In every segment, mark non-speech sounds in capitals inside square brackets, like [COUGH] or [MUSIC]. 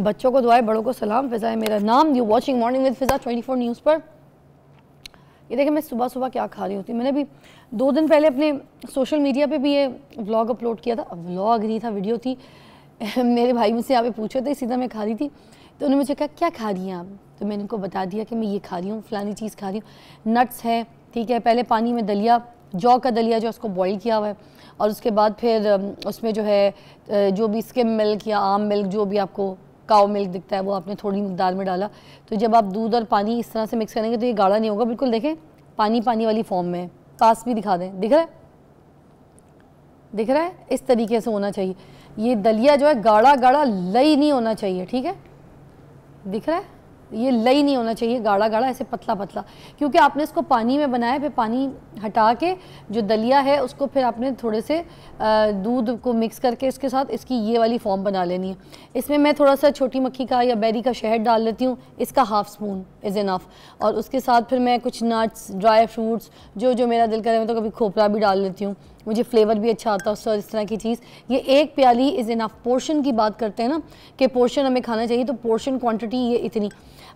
बच्चों को दुआएं बड़ों को सलाम फिज़ा है मेरा नाम you watching morning with Fiza 24 news पर ये देखें मैं सुबह सुबह क्या खा रही होती मैंने भी दो दिन पहले अपने सोशल मीडिया पे भी ये व्लॉग अपलोड किया था व्लॉग नहीं था वीडियो थी [LAUGHS] मेरे भाई मुझसे यहाँ पे पूछे थे सीधा मैं खा रही थी तो उन्होंने मुझे कहा क्या खा रही हैं आप तो मैंने उनको बता दिया कि मैं ये खा रही हूँ फलानी चीज़ खा रही हूँ नट्स है ठीक है पहले पानी में दलिया जौ का दलिया जो उसको बॉईल किया हुआ है और उसके बाद फिर उसमें जो है जो भी स्किम मिल्क या आम मिल्क जो भी आपको काओ मिल्क दिखता है वो आपने थोड़ी मकदार में डाला तो जब आप दूध और पानी इस तरह से मिक्स करेंगे तो ये गाढ़ा नहीं होगा बिल्कुल देखें पानी पानी वाली फॉर्म में पास भी दिखा दें दिख रहा है दिख रहा है इस तरीके से होना चाहिए ये दलिया जो है गाढ़ा गाढ़ा लई नहीं होना चाहिए ठीक है दिख रहा है ये लई नहीं होना चाहिए गाढ़ा गाढ़ा ऐसे पतला पतला क्योंकि आपने इसको पानी में बनाया फिर पानी हटा के जो दलिया है उसको फिर आपने थोड़े से दूध को मिक्स करके इसके साथ इसकी ये वाली फॉर्म बना लेनी है इसमें मैं थोड़ा सा छोटी मक्खी का या बेरी का शहद डाल लेती हूँ इसका हाफ स्पून इज़ इनफ और उसके साथ फिर मैं कुछ नट्स ड्राई फ्रूट्स जो जो मेरा दिल करे मैं तो कभी खोपरा भी डाल लेती हूँ मुझे फ्लेवर भी अच्छा आता है सर इस तरह की चीज़ ये एक प्याली इज़ इनफ पोर्शन की बात करते हैं ना कि पोर्शन हमें खाना चाहिए तो पोर्शन क्वांटिटी ये इतनी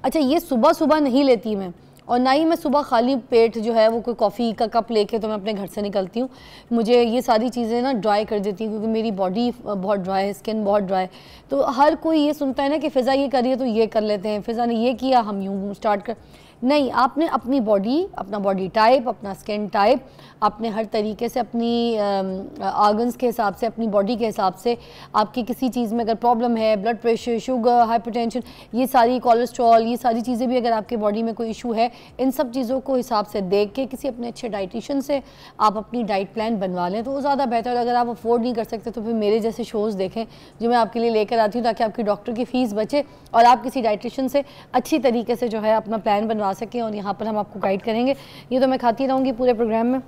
अच्छा ये सुबह सुबह नहीं लेती मैं और ना ही मैं सुबह खाली पेट जो है वो कोई कॉफ़ी का कप लेके तो मैं अपने घर से निकलती हूँ मुझे ये सारी चीज़ें ना ड्राई कर देती हूँ क्योंकि मेरी बॉडी बहुत ड्राई है स्किन बहुत ड्राई तो हर कोई ये सुनता है ना कि फ़िज़ा ये करिए तो ये कर लेते हैं फ़िज़ा ने ये किया हम यूँ स्टार्ट कर नहीं आपने अपनी बॉडी अपना बॉडी टाइप अपना स्किन टाइप आपने हर तरीके से अपनी आर्गन्स के हिसाब से अपनी बॉडी के हिसाब से आपकी किसी चीज़ में अगर प्रॉब्लम है ब्लड प्रेशर शुगर हाइपरटेंशन ये सारी कोलेस्ट्रॉल ये सारी चीज़ें भी अगर आपके बॉडी में कोई इशू है इन सब चीज़ों को हिसाब से देख के किसी अपने अच्छे डाइटिशन से आप अपनी डाइट प्लान बनवा लें तो वो ज़्यादा बेहतर अगर आप अफोर्ड नहीं कर सकते तो फिर मेरे जैसे शोज़ देखें जो मैं आपके लिए लेकर आती हूँ ताकि आपकी डॉक्टर की फ़ीस बचे और आप किसी डाइटिशन से अच्छी तरीके से जो है अपना प्लान बनवा सकें और यहाँ पर हम आपको गाइड करेंगे ये तो मैं खाती रहूँगी पूरे प्रोग्राम में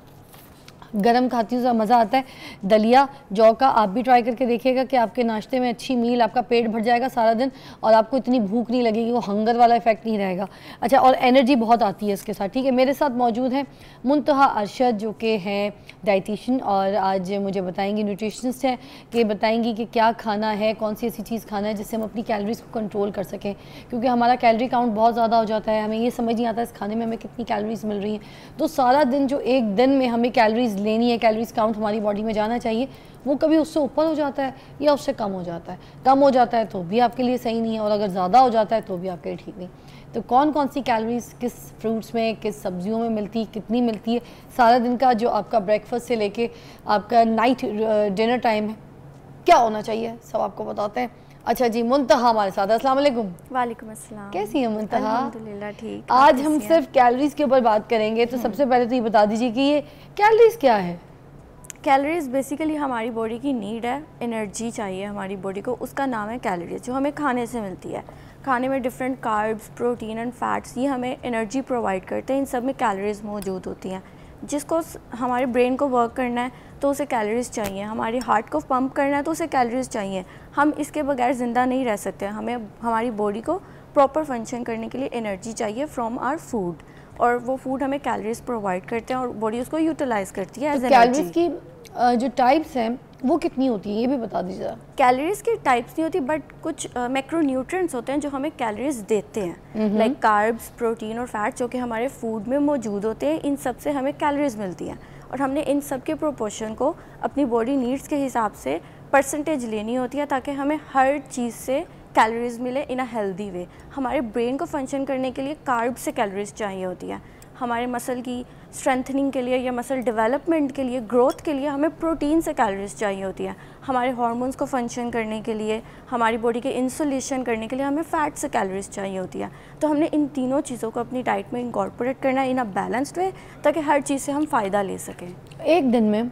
गर्म खाती हूँ मज़ा आता है दलिया जौ का आप भी ट्राई करके देखिएगा कि आपके नाश्ते में अच्छी मील आपका पेट भर जाएगा सारा दिन और आपको इतनी भूख नहीं लगेगी वो हंगर वाला इफेक्ट नहीं रहेगा अच्छा और एनर्जी बहुत आती है इसके साथ ठीक है मेरे साथ मौजूद हैं मुंतहा अरशद जो कि हैं डाइटिशन और आज मुझे बताएंगी न्यूट्रिशनस्ट हैं कि बताएंगी कि क्या खाना है कौन सी ऐसी चीज़ खाना है जिससे हम अपनी कैलरीज़ को कंट्रोल कर सकें क्योंकि हमारा कैलरी काउंट बहुत ज़्यादा हो जाता है हमें ये समझ नहीं आता इस खाने में हमें कितनी कैलरीज़ मिल रही हैं तो सारा दिन जो एक दिन में हमें कैलरीज़ लेनी है कैलोरीज काउंट हमारी बॉडी में जाना चाहिए वो कभी उससे ऊपर हो जाता है या उससे कम हो जाता है कम हो जाता है तो भी आपके लिए सही नहीं है और अगर ज़्यादा हो जाता है तो भी आपके लिए ठीक नहीं तो कौन कौन सी कैलोरीज़ किस फ्रूट्स में किस सब्जियों में मिलती है कितनी मिलती है सारा दिन का जो आपका ब्रेकफास्ट से लेके आपका नाइट डिनर टाइम है क्या होना चाहिए सब आपको बताते हैं अच्छा जी मुंतहा हमारे साथ अस्सलाम वालेकुम वालेकुम अस्सलाम कैसी है मुंतहा अल्हम्दुलिल्लाह ठीक आज हम सिर्फ कैलोरीज के ऊपर बात करेंगे तो हम्म। सबसे पहले तो ये बता दीजिए कि ये कैलोरीज क्या है कैलोरीज बेसिकली हमारी बॉडी की नीड है एनर्जी चाहिए हमारी बॉडी को उसका नाम है कैलोरीज जो हमें खाने से मिलती है खाने में different carbs protein and fats ये हमें एनर्जी प्रोवाइड करते हैं इन सब में कैलोरीज मौजूद होती हैं जिसको हमारे ब्रेन को वर्क करना है तो उसे कैलोरीज़ चाहिए हमारी हार्ट को पम्प करना है तो उसे कैलोरीज़ चाहिए हम इसके बगैर ज़िंदा नहीं रह सकते हमें हमारी बॉडी को प्रॉपर फंक्शन करने के लिए एनर्जी चाहिए फ्रॉम आर फूड और वो फूड हमें कैलोरीज प्रोवाइड करते हैं और बॉडी उसको यूटिलाइज करती है तो कैलोरीज की जो टाइप्स हैं वो कितनी होती है ये भी बता दीजिए कैलोरीज की टाइप्स नहीं होती बट कुछ मैक्रो uh, होते हैं जो हमें कैलोरीज देते हैं लाइक कार्ब्स प्रोटीन और फैट जो कि हमारे फूड में मौजूद होते हैं इन सब से हमें कैलोरीज मिलती हैं और हमने इन सब के प्रोपोर्शन को अपनी बॉडी नीड्स के हिसाब से परसेंटेज लेनी होती है ताकि हमें हर चीज़ से कैलोरीज मिले इन अ हेल्दी वे हमारे ब्रेन को फंक्शन करने के लिए कार्ब से कैलोरीज चाहिए होती है हमारे मसल की स्ट्रेंथनिंग के लिए या मसल डेवलपमेंट के लिए ग्रोथ के लिए हमें प्रोटीन से कैलोरीज चाहिए होती है हमारे हार्मोन्स को फंक्शन करने के लिए हमारी बॉडी के इंसुलेशन करने के लिए हमें फ़ैट से कैलोरीज चाहिए होती है तो हमने इन तीनों चीज़ों को अपनी डाइट में इंकॉर्पोरेट करना है इन अ बैलेंस्ड वे ताकि हर चीज़ से हम फ़ायदा ले सकें एक दिन में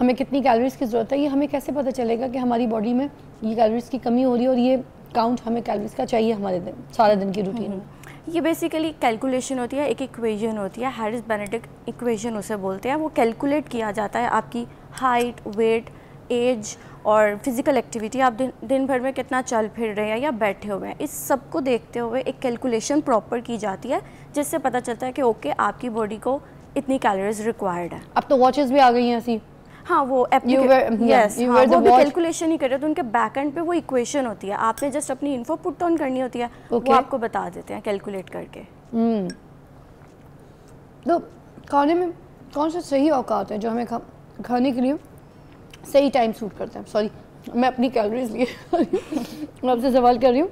हमें कितनी कैलोरीज़ की ज़रूरत है ये हमें कैसे पता चलेगा कि हमारी बॉडी में ये कैलोरीज़ की कमी हो रही है और ये काउंट हमें कैलोरीज़ का चाहिए हमारे दिन सारे दिन की रूटीन हम्म, में हम्म। ये बेसिकली कैलकुलेशन होती है एक इक्वेशन होती है हैरिस बेनेटिक इक्वेशन उसे बोलते हैं वो कैलकुलेट किया जाता है आपकी हाइट वेट एज और फिज़िकल एक्टिविटी आप दिन दिन भर में कितना चल फिर रहे हैं या बैठे हुए हैं इस सब को देखते हुए एक कैलकुलेशन प्रॉपर की जाती है जिससे पता चलता है कि ओके आपकी बॉडी को इतनी कैलोरीज रिक्वायर्ड है अब तो वॉचेज़ भी आ गई हैं ऐसी हाँ वो यस हाँ, वो अभी कैलकुलेशन ही कर रहे तो उनके बैक एंड पे वो इक्वेशन होती है आपने जस्ट अपनी इन्फो पुट ऑन करनी होती है okay. वो आपको बता देते हैं कैलकुलेट करके hmm. तो खाने में कौन से सही औकात हैं जो हमें खा, खाने के लिए सही टाइम सूट करते हैं सॉरी मैं अपनी कैलोरीज लिए [LAUGHS] आपसे सवाल कर रही हूँ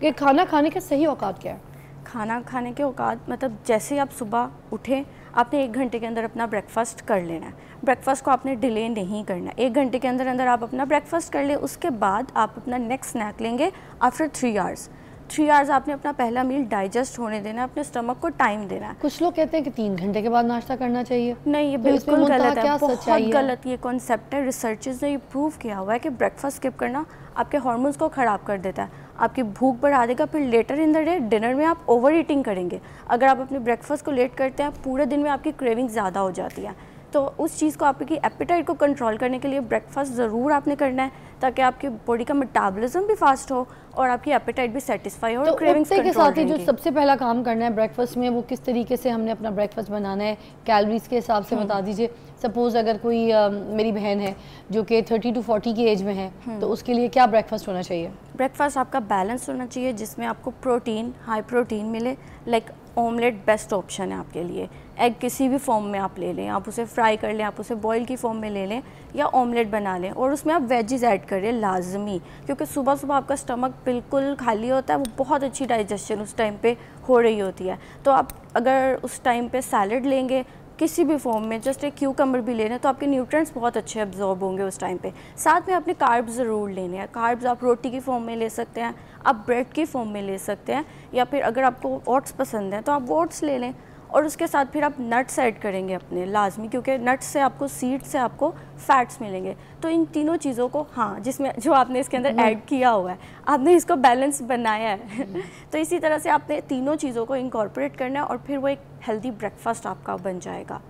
कि खाना खाने का सही औकात क्या है खाना खाने के औकात मतलब जैसे आप सुबह उठें आपने एक घंटे के अंदर अपना ब्रेकफास्ट कर लेना है ब्रेकफास्ट को आपने डिले नहीं करना एक घंटे के अंदर अंदर आप अपना ब्रेकफास्ट कर ले उसके बाद आप अपना नेक्स्ट स्नैक लेंगे after three hours three hours आपने अपना पहला मील डाइजेस्ट होने देना अपने स्टमक को टाइम देना है कुछ लोग कहते हैं कि तीन घंटे के बाद नाश्ता करना चाहिए नहीं ये तो बिल्कुल गलत है बहुत गलत ये कॉन्सेप्ट है रिसर्चेज ने ये प्रूव किया हुआ है कि ब्रेकफास्ट स्किप करना आपके हॉर्मोन्स को ख़राब कर देता है आपकी भूख बढ़ा देगा फिर later in the day dinner में आप ओवर ईटिंग करेंगे अगर आप अपने ब्रेकफास्ट को लेट करते हैं पूरे दिन में आपकी क्रेविंग ज़्यादा हो जाती है तो उस चीज़ को आपकी एपिटाइट को कंट्रोल करने के लिए ब्रेकफास्ट ज़रूर आपने करना है ताकि आपकी बॉडी का मेटाबॉलिज्म भी फास्ट हो और आपकी एपिटाइट भी सेटिस्फाई हो तो क्रेविंग्स के साथ ही जो सबसे पहला काम करना है ब्रेकफास्ट में वो किस तरीके से हमने अपना ब्रेकफास्ट बनाना है कैलोरीज के हिसाब से बता हम्म। दीजिए सपोज़ अगर कोई आ, मेरी बहन है जो कि थर्टी टू फोर्टी की एज में है हम्म। तो उसके लिए क्या ब्रेकफास्ट होना चाहिए ब्रेकफास्ट आपका बैलेंस होना चाहिए जिसमें आपको प्रोटीन हाई प्रोटीन मिले लाइक ऑमलेट बेस्ट ऑप्शन है आपके लिए एग किसी भी फॉर्म में आप ले लें आप उसे फ्राई कर लें आप उसे बॉईल की फॉर्म में ले लें या ऑमलेट बना लें और उसमें आप वेजेस ऐड करें लाजमी क्योंकि सुबह सुबह आपका स्टमक बिल्कुल खाली होता है वो बहुत अच्छी डाइजेशन उस टाइम पर हो रही होती है तो आप अगर उस टाइम पर सैलड लेंगे किसी भी फॉर्म में जस्ट एक क्यू कमर भी लेना तो आपके न्यूट्रेंट्स बहुत अच्छे अब्जॉर्ब होंगे उस टाइम पे साथ में आपने कार्ब ज़रूर लेने हैं कार्ब्स आप रोटी की फॉर्म में ले सकते हैं आप ब्रेड की फॉर्म में ले सकते हैं या फिर अगर आपको ओट्स पसंद हैं तो आप ओट्स ले लें और उसके साथ फिर आप नट्स ऐड करेंगे अपने लाजमी क्योंकि नट्स से आपको सीड्स से आपको फैट्स मिलेंगे तो इन तीनों चीज़ों को हाँ जिसमें जो आपने इसके अंदर ऐड हम्म। किया हुआ है आपने इसको बैलेंस बनाया है हम्म। [LAUGHS] तो इसी तरह से आपने तीनों चीज़ों को इंकॉर्पोरेट करना है और फिर वो एक हेल्दी ब्रेकफास्ट आपका बन जाएगा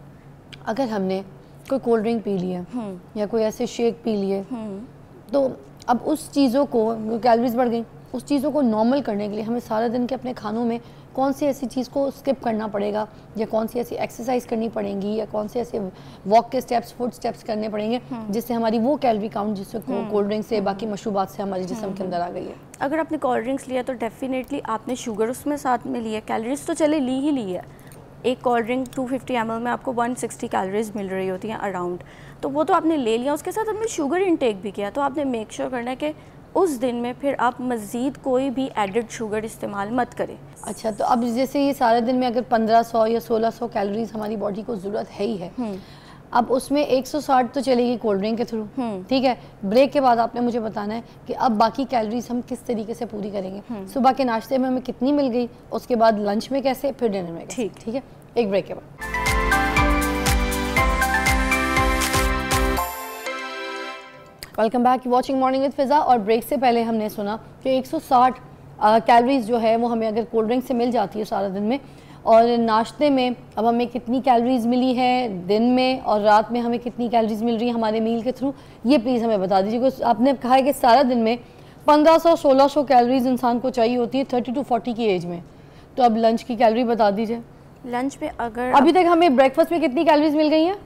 अगर हमने कोई कोल्ड ड्रिंक पी लिया हम्म। या कोई ऐसे शेक पी लिए तो अब उस चीज़ों को कैलोरीज बढ़ गई उस चीज़ों को नॉर्मल करने के लिए हमें सारा दिन के अपने खानों में कौन सी ऐसी चीज़ को स्किप करना पड़ेगा या कौन सी ऐसी एक्सरसाइज करनी पड़ेगी या कौन से ऐसे वॉक के स्टेप्स फूड स्टेप्स करने पड़ेंगे हम्म। जिससे हमारी वो कैलरी काउंट जिससे कोल्ड हम्म। ड्रिंक से हम्म। बाकी मशरूबात से हमारे जिसम के अंदर आ गई है अगर आपने कोल्ड ड्रिंक्स लिया तो डेफिनेटली आपने शुगर उसमें साथ में लिया कैलोरीज तो चले ली ही ली है एक कोल्ड ड्रिंक 250 फिफ्टी में आपको 160 कैलोरीज मिल रही होती हैं अराउंड तो वो तो आपने ले लिया उसके साथ आपने शुगर इनटेक भी किया तो आपने मेक श्योर sure करना है कि उस दिन में फिर आप मज़ीद कोई भी एडेड शुगर इस्तेमाल मत करें अच्छा तो अब जैसे ये सारे दिन में अगर 1500 या 1600 कैलोरीज हमारी बॉडी को ज़रूरत है ही है हम्म। अब उसमें 160 तो चलेगी कोल्ड ड्रिंक के थ्रू हम्म। ठीक है ब्रेक के बाद आपने मुझे बताना है कि अब बाकी कैलोरीज हम किस तरीके से पूरी करेंगे हम्म। सुबह के नाश्ते में हमें कितनी मिल गई उसके बाद लंच में कैसे फिर डिनर में ठीक ठीक है एक ब्रेक के बाद welcome back watching morning with Fiza और ब्रेक से पहले हमने सुना कि 160 कैलोरीज जो है वो हमें अगर कोल्ड ड्रिंक से मिल जाती है सारा दिन में और नाश्ते में अब हमें कितनी कैलोरीज मिली है दिन में और रात में हमें कितनी कैलोरीज मिल रही है हमारे मील के थ्रू ये प्लीज़ हमें बता दीजिए क्योंकि आपने कहा है कि सारा दिन में 1500 सौ कैलोरीज इंसान को चाहिए होती है थर्टी टू फोर्टी की एज में तो अब लंच की कैलोरी बता दीजिए लंच में अगर अभी तक हमें ब्रेकफास्ट में कितनी कैलोरीज मिल गई हैं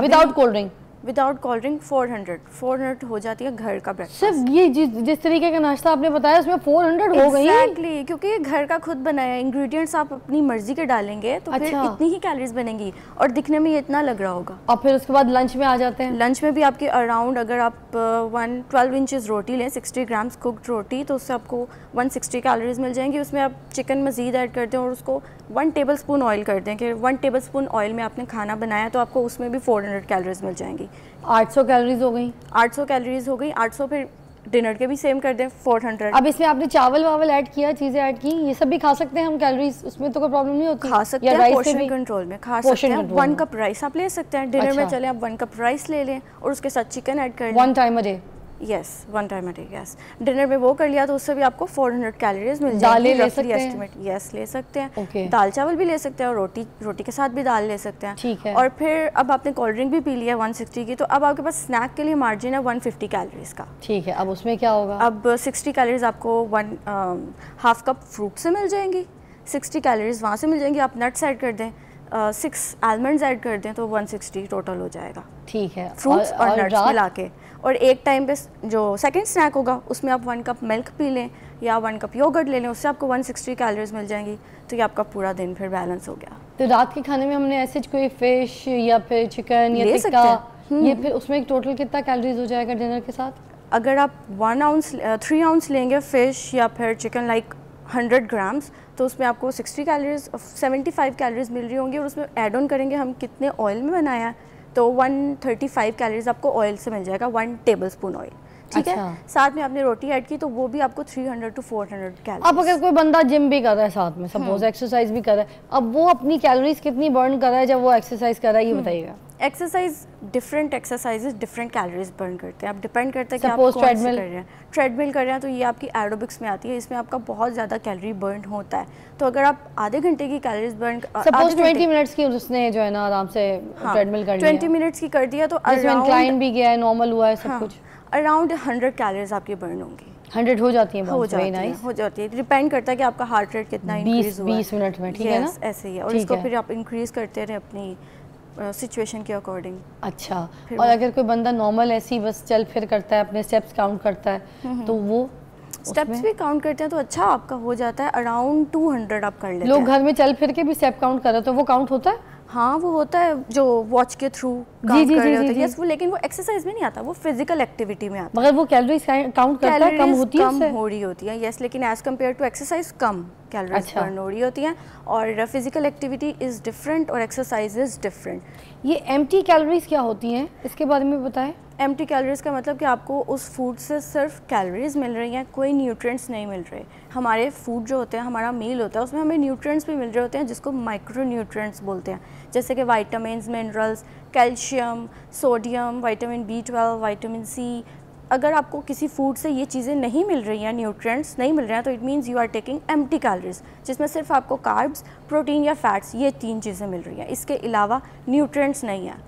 without cold drink without cold drink four hundred four hundred हो जाती है घर का ब्रेकफास्ट सिर्फ ये जिस जिस तरीके का नाश्ता आपने बताया उसमें फोर हंड्रेड हो गई exactly, क्योंकि घर का खुद बनाया इंग्रेडिएंट्स आप अपनी मर्जी के डालेंगे तो अच्छा। फिर इतनी ही कैलोरीज बनेंगी और दिखने में ये इतना लग रहा होगा और फिर उसके बाद लंच में आ जाते हैं लंच में भी आपके अराउंड अगर आप वन ट्वेल्व इंचज रोटी लें सिक्सटी ग्राम्स कुकड रोटी तो उससे आपको वन सिक्सटी कैलोरीज मिल जाएंगी उसमें आप चिकन मजीद ऐड करते हैं और उसको वन टेबल स्पून ऑयल कर दें कि वन टेबल स्पून ऑयल में आपने खाना बनाया तो आपको उसमें भी फोर हंड्रेड कैलोरीज मिल जाएंगी 800 कैलोरीज हो गई 800 कैलोरीज हो गई 800 फिर डिनर के भी सेम कर दें 400 अब इसमें आपने चावल वावल ऐड किया चीज़ें ऐड की ये सब भी खा सकते हैं हम कैलोरीज उसमें तो कोई प्रॉब्लम नहीं होती खा सकते हैं पोर्शन कंट्रोल में खा सकते हैं वन कप राइस आप ले सकते हैं डिनर में अच्छा। चले आप वन कप राइस ले लें और उसके साथ चिकन ऐड कर one time a day yes one time day yes dinner में वो कर लिया तो उससे भी आपको 400 कैलोरीज मिल जाएगी ले सकते एस्टिमेट यस ले सकते हैं okay. दाल चावल भी ले सकते हैं और रोटी रोटी के साथ भी दाल ले सकते हैं ठीक है और फिर अब आपने कोल्ड ड्रिंक भी पी लिया सिक्सटी की तो अब आपके पास स्नैक के लिए मार्जिन है फिफ्टी कैलोरीज का ठीक है अब उसमें क्या होगा अब सिक्सटी कैलोरीज आपको वन हाफ कप फ्रूट से मिल जाएंगी सिक्सटी कैलोरीज वहाँ से मिल जाएंगी आप नट्स ऐड कर दें सिक्स आलमंड्स ऐड कर दें तो वन सिक्सटी टोटल हो जाएगा ठीक है फ्रूट्स और, और, और नट्स मिला के और एक टाइम पे जो सेकंड स्नैक होगा उसमें आप वन कप मिल्क पी लें या वन कप योगर्ट ले लें उससे आपको 160 कैलोरीज मिल जाएंगी तो ये आपका पूरा दिन फिर बैलेंस हो गया तो रात के खाने में हमने ऐसे कोई फिश या फिर चिकन या टिक्का ये हम्म। फिर उसमें टोटल कितना कैलोरीज हो जाएगा डिनर के साथ अगर आप वन आउंस थ्री आउंस लेंगे फ़िश या फिर चिकन लाइक हंड्रेड ग्राम्स तो उसमें आपको sixty calories seventy five calories मिल रही होंगी और उसमें एड ऑन करेंगे हम कितने ऑयल में बनाया है तो 135 कैलोरीज आपको ऑयल से मिल जाएगा वन टेबल स्पून ऑयल ठीक अच्छा। है साथ में आपने रोटी ऐड की तो वो भी आपको 300 टू 400 हंड्रेड अब अगर कोई बंदा जिम भी कर रहा है साथ में सपोज एक्सरसाइज हम्म। भी कर रहा है अब वो अपनी कैलोरीज कितनी बर्न कर रहा है जब वो एक्सरसाइज कर रहा है ये हम्म। बताइएगा exercise different exercises different calories burn करते हैं आप डिपेंड करते हैं कि आप ट्रेडमिल कर रहे हैं ट्रेडमिल कर रहे हैं तो ये आपकी एरोबिक्स में आती है इसमें आपका बहुत ज़्यादा कैलोरी बर्न होता है तो अगर आप आधे घंटे की कैलोरीज बर्न सपोज 20 मिनट्स की उसने जो है ना आराम से ट्रेडमिल हाँ, कर ट्वेंटी मिनट्स की कर दिया तो क्लाइन भी गया है नॉर्मल हुआ है सब हाँ, कुछ अराउंड हंड्रेड कैलोरीज आपकी बर्न होंगी हंड्रेड हो जाती है हो जाती है हो जाती है डिपेंड करता है कि आपका हार्ट रेट कितना इंक्रीज हुआ बीस मिनट में ठीक है ना ऐसे ही है और इसको फिर आप इंक्रीज करते रहे अपनी सिचुएशन के अकॉर्डिंग अच्छा और अगर कोई बंदा नॉर्मल ऐसी बस चल फिर करता है अपने स्टेप्स काउंट करता है हम्म, हम्म। तो वो स्टेप्स भी काउंट करते हैं तो अच्छा आपका हो जाता है अराउंड टू हंड्रेड आप कर लेते लोग घर में चल फिर के भी स्टेप काउंट कर रहे तो वो काउंट होता है हाँ वो होता है जो वॉच के थ्रू जी जी जी, जी, यस वो लेकिन वो एक्सरसाइज में नहीं आता वो फिजिकल एक्टिविटी में आता मगर वो कैलोरीज काउंट करता है कम होती है कम हो रही होती है यस लेकिन एज कम्पेयर टू एक्सरसाइज कम कैलोरीज अच्छा। बर्न हो रही होती हैं और फिज़िकल एक्टिविटी इज़ डिफरेंट और एक्सरसाइज इज़ डिफरेंट ये एम कैलोरीज क्या होती हैं इसके बारे में बताएं एम कैलोरीज का मतलब कि आपको उस फूड से सिर्फ कैलोरीज मिल रही हैं कोई न्यूट्रिएंट्स नहीं मिल रहे हमारे फूड जो होते हैं हमारा मील होता है उसमें हमें न्यूट्रिएंट्स भी मिल रहे होते हैं जिसको माइक्रो न्यूट्रिएंट्स बोलते हैं जैसे कि vitamins minerals calcium sodium vitamin B twelve vitamin C अगर आपको किसी फूड से ये चीज़ें नहीं मिल रही हैं न्यूट्रिएंट्स नहीं मिल रहे हैं तो it means you are taking empty calories calories जिसमें सिर्फ आपको कार्ब्स प्रोटीन या फैट्स ये तीन चीज़ें मिल रही हैं इसके अलावा न्यूट्रिएंट्स नहीं हैं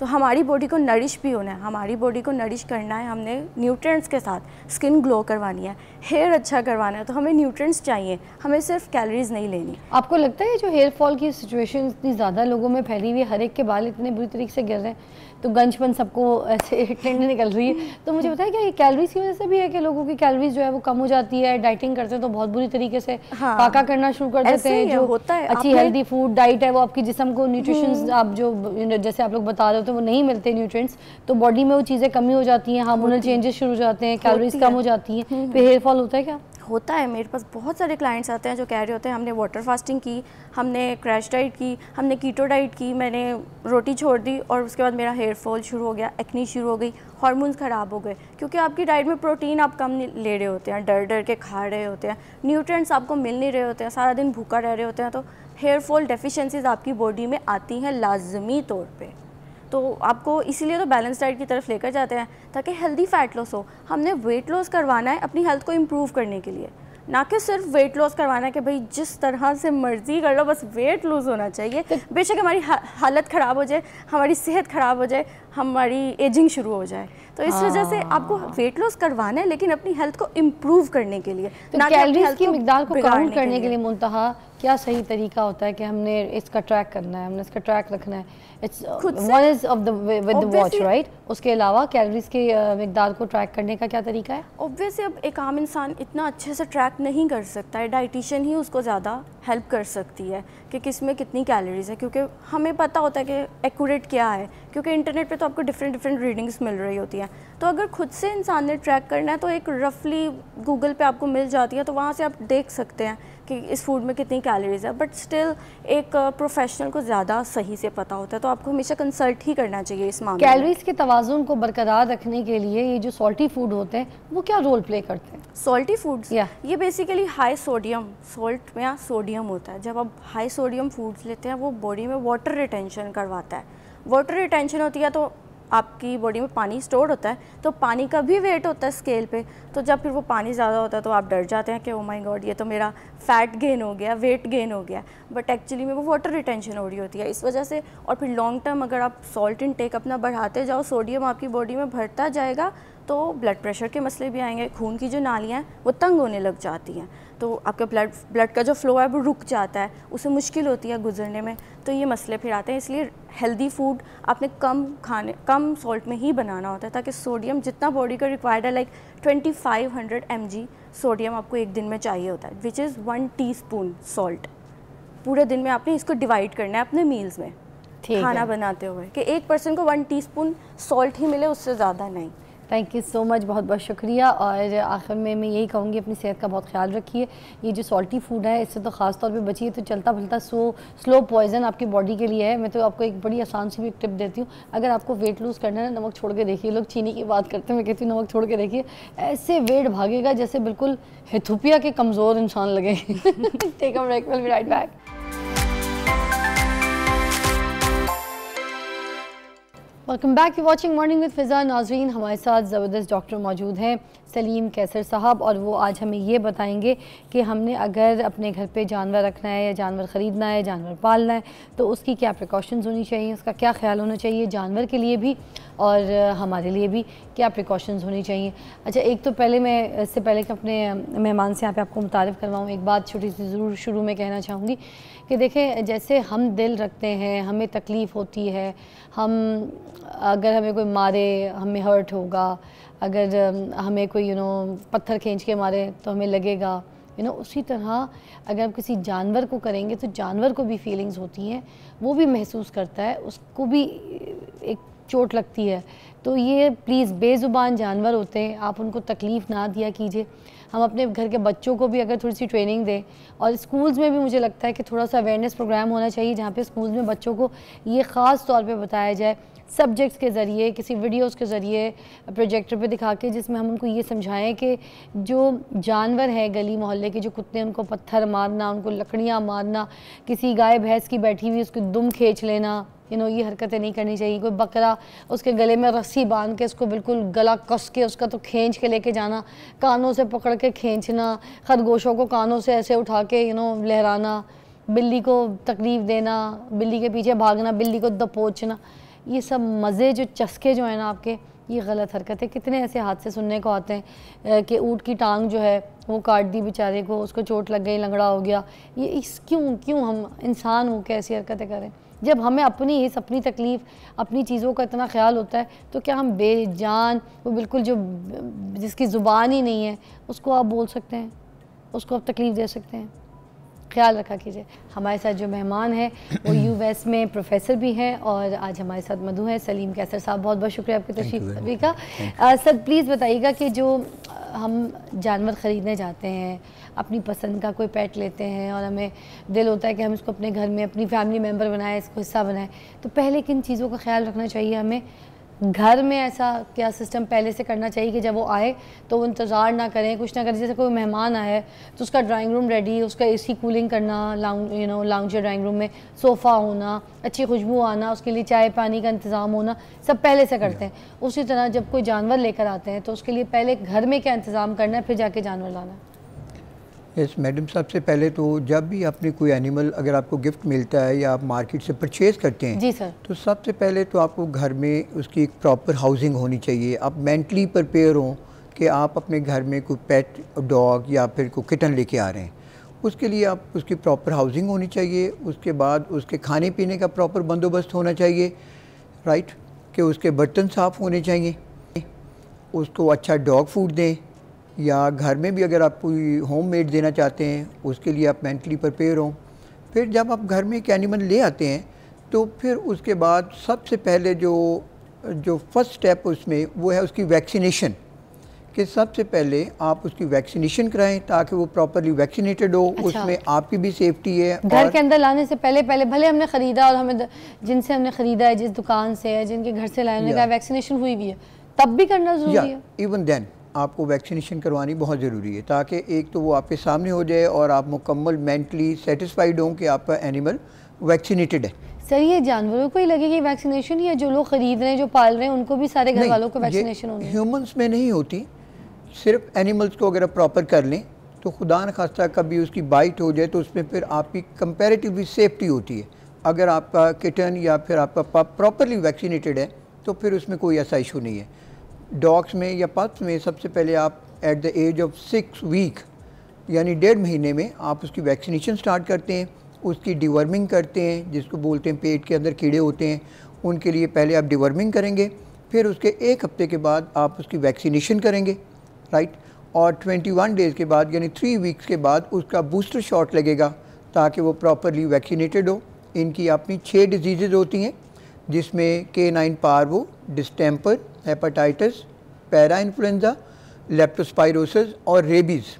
तो हमारी बॉडी को नरिश भी होना है हमारी बॉडी को नरिश करना है हमने न्यूट्रेंट्स के साथ स्किन ग्लो करवानी है हेयर अच्छा करवाना है तो हमें न्यूट्रिएंट्स चाहिए हमें सिर्फ कैलोरीज नहीं लेनी आपको लगता है जो हेयर फॉल की सिचुएशन इतनी ज़्यादा लोगों में फैली हुई है हर एक के बाल इतने बुरी तरीके से गिर रहे हैं तो गंजपन सबको ऐसे ट्रेंड [LAUGHS] निकल रही है तो मुझे बताया हम्म। क्या ये कैलोरीज की वजह से भी है कि लोगों की कैलोरीज जो है वो कम हो जाती है डाइटिंग करते हैं तो बहुत बुरी तरीके से हाँ, पाका करना शुरू कर देते हैं जो होता है अच्छी हेल्दी फूड डाइट है वो आपकी जिसम को न्यूट्रिशन हम्म। आप जो जैसे आप लोग बता रहे हो तो वो नहीं मिलते न्यूट्रिएंट्स तो बॉडी में वो चीज़ें कमी हो जाती हैं हार्मोनल चेंजेस शुरू हो जाते हैं कैलोरीज कम हो जाती हैं हम्म। फिर फॉल होता है क्या होता है मेरे पास बहुत सारे क्लाइंट्स आते हैं जो कह रहे होते हैं हमने वाटर फास्टिंग की हमने क्रैश डाइट की हमने कीटो डाइट की मैंने रोटी छोड़ दी और उसके बाद मेरा हेयर फॉल शुरू हो गया एक्नी शुरू हो गई हार्मोन्स ख़राब हो गए क्योंकि आपकी डाइट में प्रोटीन आप कम ले रहे होते हैं डर डर के खा रहे होते हैं न्यूट्रेंट्स आपको मिल नहीं रहे होते हैं सारा दिन भूखा रह रहे होते हैं तो हेयर फॉल डेफिशेंसीज आपकी बॉडी में आती हैं लाजमी तौर पर तो आपको इसीलिए तो बैलेंस डाइट की तरफ लेकर जाते हैं ताकि हेल्दी फ़ैट लॉस हो हमने वेट लॉस करवाना है अपनी हेल्थ को इम्प्रूव करने के लिए ना कि सिर्फ वेट लॉस करवाना है कि भाई जिस तरह से मर्जी कर लो बस वेट लूज़ होना चाहिए तो बेशक हमारी हालत ख़राब हो जाए हमारी सेहत ख़राब हो जाए हमारी एजिंग शुरू हो जाए तो इस वजह से हाँ। आपको वेट लॉस करवाना है लेकिन अपनी हेल्थ को इम्प्रूव करने के लिए तो ना कैलरीज की मिकदार को काउंट करने के लिए मुंतहा क्या सही तरीका होता है कि हमने इसका ट्रैक करना है हमने इसका ट्रैक रखना है it's one is of the with the watch right उसके अलावा कैलोरीज के uh, मकदार को ट्रैक करने का क्या तरीका है ऑब्वियसली अब एक आम इंसान इतना अच्छे से ट्रैक नहीं कर सकता है डाइटिशियन ही उसको ज़्यादा हेल्प कर सकती है कि किस में कितनी कैलोरीज है क्योंकि हमें पता होता है कि एक्यूरेट क्या है क्योंकि इंटरनेट पे तो आपको डिफरेंट डिफरेंट रीडिंग्स मिल रही होती हैं तो अगर खुद से इंसान ने ट्रैक करना है तो एक रफली गूगल पे आपको मिल जाती है तो वहाँ से आप देख सकते हैं कि इस फूड में कितनी कैलोरीज है बट स्टिल एक प्रोफेशनल को ज़्यादा सही से पता होता है तो आपको हमेशा कंसल्ट ही करना चाहिए इस मामले कैलोरीज के तोज़ुन को बरकरार रखने के लिए ये जो सॉल्टी फूड होते हैं वो क्या रोल प्ले करते हैं सॉल्टी फूड्स yeah. ये बेसिकली हाई सोडियम सॉल्ट में सोडियम होता है जब आप हाई सोडियम फूड्स लेते हैं वो बॉडी में वाटर रिटेंशन करवाता है वाटर रिटेंशन होती है तो आपकी बॉडी में पानी स्टोर होता है तो पानी का भी वेट होता है स्केल पे तो जब फिर वो पानी ज़्यादा होता है तो आप डर जाते हैं कि ओ माय गॉड ये तो मेरा फैट गेन हो गया वेट गेन हो गया बट एक्चुअली में वो वाटर रिटेंशन हो रही होती है इस वजह से और फिर लॉन्ग टर्म अगर आप सॉल्ट इनटेक अपना बढ़ाते जाओ सोडियम आपकी बॉडी में भरता जाएगा तो ब्लड प्रेशर के मसले भी आएंगे खून की जो नालियाँ हैं वो तंग होने लग जाती हैं तो आपका ब्लड ब्लड का जो फ्लो है वो रुक जाता है उसे मुश्किल होती है गुजरने में तो ये मसले फिर आते हैं इसलिए हेल्दी फूड आपने कम खाने कम सॉल्ट में ही बनाना होता है ताकि सोडियम जितना बॉडी का रिक्वायर्ड है लाइक 2500 जी सोडियम आपको एक दिन में चाहिए होता है which is one T salt पूरे दिन में आपने इसको डिवाइड करना है अपने मील्स में खाना बनाते हुए कि एक पर्सन को वन टी सॉल्ट ही मिले उससे ज़्यादा नहीं थैंक यू सो मच बहुत बहुत शुक्रिया और आखिर में मैं यही कहूँगी अपनी सेहत का बहुत ख्याल रखिए ये जो सॉल्टी फूड है इससे तो ख़ास तौर पे बचिए तो चलता फलता सो स्लो पॉइजन आपकी बॉडी के लिए है मैं तो आपको एक बड़ी आसान सी भी टिप देती हूँ अगर आपको वेट लूज़ करना है नमक छोड़ के देखिए लोग चीनी की बात करते हैं मैं कहती हूँ नमक छोड़ के देखिए ऐसे वेट भागेगा जैसे बिल्कुल हिथुपिया के कमज़ोर इंसान लगे take a break will be right back welcome back you watching morning with Fiza नाजरीन हमारे साथ ज़बरदस्त डॉक्टर मौजूद हैं सलीम कैसर साहब और वो आज हमें ये बताएंगे कि हमने अगर अपने घर पे जानवर रखना है या जानवर ख़रीदना है जानवर पालना है तो उसकी क्या प्रिकॉशंस होनी चाहिए उसका क्या ख्याल होना चाहिए जानवर के लिए भी और हमारे लिए भी क्या प्रिकॉशंस होनी चाहिए अच्छा एक तो पहले मैं इससे पहले कि अपने मेहमान से यहाँ पे आपको मुतारफ़ करवाऊँ एक बात छोटी सी ज़रूर शुरू में कहना चाहूँगी कि देखें जैसे हम दिल रखते हैं हमें तकलीफ़ होती है हम अगर हमें कोई मारे हमें हर्ट होगा अगर हमें कोई यू you नो know, पत्थर खींच के मारे तो हमें लगेगा यू you नो know, उसी तरह अगर आप किसी जानवर को करेंगे तो जानवर को भी फीलिंग्स होती हैं वो भी महसूस करता है उसको भी एक चोट लगती है तो ये प्लीज़ बेज़ुबान जानवर होते हैं आप उनको तकलीफ़ ना दिया कीजिए हम अपने घर के बच्चों को भी अगर थोड़ी सी ट्रेनिंग दें और स्कूल्स में भी मुझे लगता है कि थोड़ा सा अवेयरनेस प्रोग्राम होना चाहिए जहाँ पे स्कूल्स में बच्चों को ये ख़ास तौर पे बताया जाए सब्जेक्ट्स के ज़रिए किसी वीडियोस के ज़रिए प्रोजेक्टर पे दिखा के जिसमें हम उनको ये समझाएं कि जो जानवर है गली मोहल्ले के जो कुत्ते हैं उनको पत्थर मारना उनको लकड़ियाँ मारना किसी गाय भैंस की बैठी हुई उसकी दुम खींच लेना यू नो ये हरकतें नहीं करनी चाहिए कोई बकरा उसके गले में रस्सी बांध के उसको बिल्कुल गला कस के उसका तो खींच के लेके जाना कानों से पकड़ के खींचना खरगोशों को कानों से ऐसे उठा के यू नो लहराना बिल्ली को तकलीफ़ देना बिल्ली के पीछे भागना बिल्ली को दपोचना ये सब मज़े जो चस्के जो हैं ना आपके ये गलत हरकत है कितने ऐसे हादसे सुनने को आते हैं कि ऊँट की टांग जो है वो काट दी बेचारे को उसको चोट लग गई लंगड़ा हो गया ये इस क्यों क्यों हम इंसान हो के ऐसी हरकतें करें जब हमें अपनी इस अपनी तकलीफ़ अपनी चीज़ों का इतना ख्याल होता है तो क्या हम बेजान वो बिल्कुल जो जिसकी ज़ुबान ही नहीं है उसको आप बोल सकते हैं उसको आप तकलीफ़ दे सकते हैं ख्याल रखा कीजिए हमारे साथ जो मेहमान हैं वो यू [CLEARS THROAT] एस में प्रोफेसर भी हैं और आज हमारे साथ मधु हैं सलीम कैसर साहब बहुत बहुत शुक्रिया आपकी तशरीफ सभी का सर प्लीज़ बताइएगा कि जो हम जानवर ख़रीदने जाते हैं अपनी पसंद का कोई पेट लेते हैं और हमें दिल होता है कि हम इसको अपने घर में अपनी फैमिली मेम्बर बनाए इसको हिस्सा बनाए तो पहले किन चीज़ों का ख्याल रखना चाहिए हमें घर में ऐसा क्या सिस्टम पहले से करना चाहिए कि जब वो आए तो वो इंतज़ार ना करें कुछ ना करें जैसे कोई मेहमान आए तो उसका ड्राइंग रूम रेडी उसका एसी कूलिंग करना lounge you know lounge drawing room में सोफ़ा होना अच्छी खुशबू आना उसके लिए चाय पानी का इंतज़ाम होना सब पहले से करते हैं उसी तरह जब कोई जानवर लेकर आते हैं तो उसके लिए पहले घर में क्या इंतज़ाम करना है फिर जाके जानवर लाना है यस मैडम साहब से पहले तो जब भी आपने कोई एनिमल अगर आपको गिफ्ट मिलता है या आप मार्केट से परचेज़ करते हैं जी सर तो सबसे पहले तो आपको घर में उसकी एक प्रॉपर हाउसिंग होनी चाहिए आप मेंटली प्रिपेयर हों कि आप अपने घर में कोई पेट डॉग या फिर कोई किटन लेके आ रहे हैं उसके लिए आप उसकी प्रॉपर हाउसिंग होनी चाहिए उसके बाद उसके खाने पीने का प्रॉपर बंदोबस्त होना चाहिए राइट कि उसके बर्तन साफ़ होने चाहिए उसको अच्छा डॉग फूड दें या घर में भी अगर आप कोई होम मेड देना चाहते हैं उसके लिए आप मेंटली प्रिपेयर हों फिर जब आप घर में एक एनिमल ले आते हैं तो फिर उसके बाद सबसे पहले जो जो फर्स्ट स्टेप उसमें वो है उसकी वैक्सीनेशन कि सबसे पहले आप उसकी वैक्सीनेशन कराएं ताकि वो प्रॉपरली वैक्सीनेटेड हो अच्छा। उसमें आपकी भी सेफ्टी है घर के अंदर लाने से पहले पहले भले हमने ख़रीदा और हमें जिनसे हमने ख़रीदा है जिस दुकान से है जिनके घर से लाने का वैक्सीनेशन हुई भी है तब भी करना जरूरी है इवन देन आपको वैक्सीनेशन करवानी बहुत ज़रूरी है ताकि एक तो वो आपके सामने हो जाए और आप मुकम्मल मेंटली सेटिस्फाइड हों कि आपका एनिमल वैक्सीनेटेड है सर ये जानवरों को ही लगेगी वैक्सीनेशन या जो लोग खरीद रहे हैं जो पाल रहे हैं उनको भी सारे घर वालों को वैक्सीनेशन होनी ह्यूमंस में नहीं होती सिर्फ एनिमल्स को अगर आप प्रॉपर कर लें तो खुदा न खास्ता कभी उसकी बाइट हो जाए तो उसमें फिर आपकी कंपेरेटिवली सेफ्टी होती है अगर आपका किटन या फिर आपका पप प्रॉपरली वैक्सीनेटेड है तो फिर उसमें कोई ऐसा इशू नहीं है डॉग्स में या पथ में सबसे पहले आप at the age of six week यानी डेढ़ महीने में आप उसकी वैक्सीनेशन स्टार्ट करते हैं उसकी डिवर्मिंग करते हैं जिसको बोलते हैं पेट के अंदर कीड़े होते हैं उनके लिए पहले आप डिवर्मिंग करेंगे फिर उसके एक हफ्ते के बाद आप उसकी वैक्सीनेशन करेंगे राइट और 21 डेज़ के बाद यानी थ्री वीक्स के बाद उसका बूस्टर शॉट लगेगा ताकि वो प्रॉपरली वैक्सीनेटेड हो इनकी अपनी छः डिजीज़ होती हैं जिसमें canine parvo distemper hepatitis para influenza leptospirosis और रेबीज़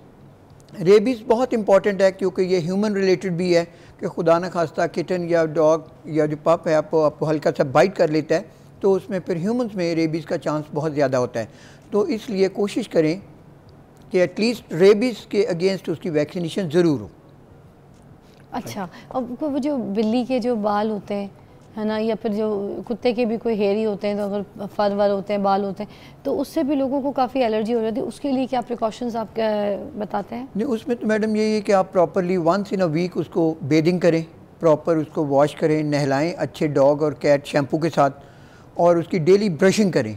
रेबीज़ बहुत इंपॉर्टेंट है क्योंकि ये ह्यूमन रिलेटेड भी है कि खुदा न खास्ता किटन या डॉग या जो पप है आपको आपको हल्का सा बाइट कर लेता है तो उसमें फिर ह्यूमंस में रेबीज़ का चांस बहुत ज़्यादा होता है तो इसलिए कोशिश करें कि एटलीस्ट रेबीज़ के अगेंस्ट उसकी वैक्सीनेशन ज़रूर हो अच्छा अब वो जो बिल्ली के जो बाल होते हैं है ना या फिर जो कुत्ते के भी कोई हेयर ही होते हैं तो अगर फर वर होते हैं बाल होते हैं तो उससे भी लोगों को काफ़ी एलर्जी हो जाती है उसके लिए क्या प्रिकॉशंस आप क्या बताते हैं नहीं उसमें तो मैडम यही है कि आप properly once in a week उसको बेदिंग करें प्रॉपर उसको वॉश करें नहलाएं अच्छे डॉग और कैट शैम्पू के साथ और उसकी डेली ब्रशिंग करें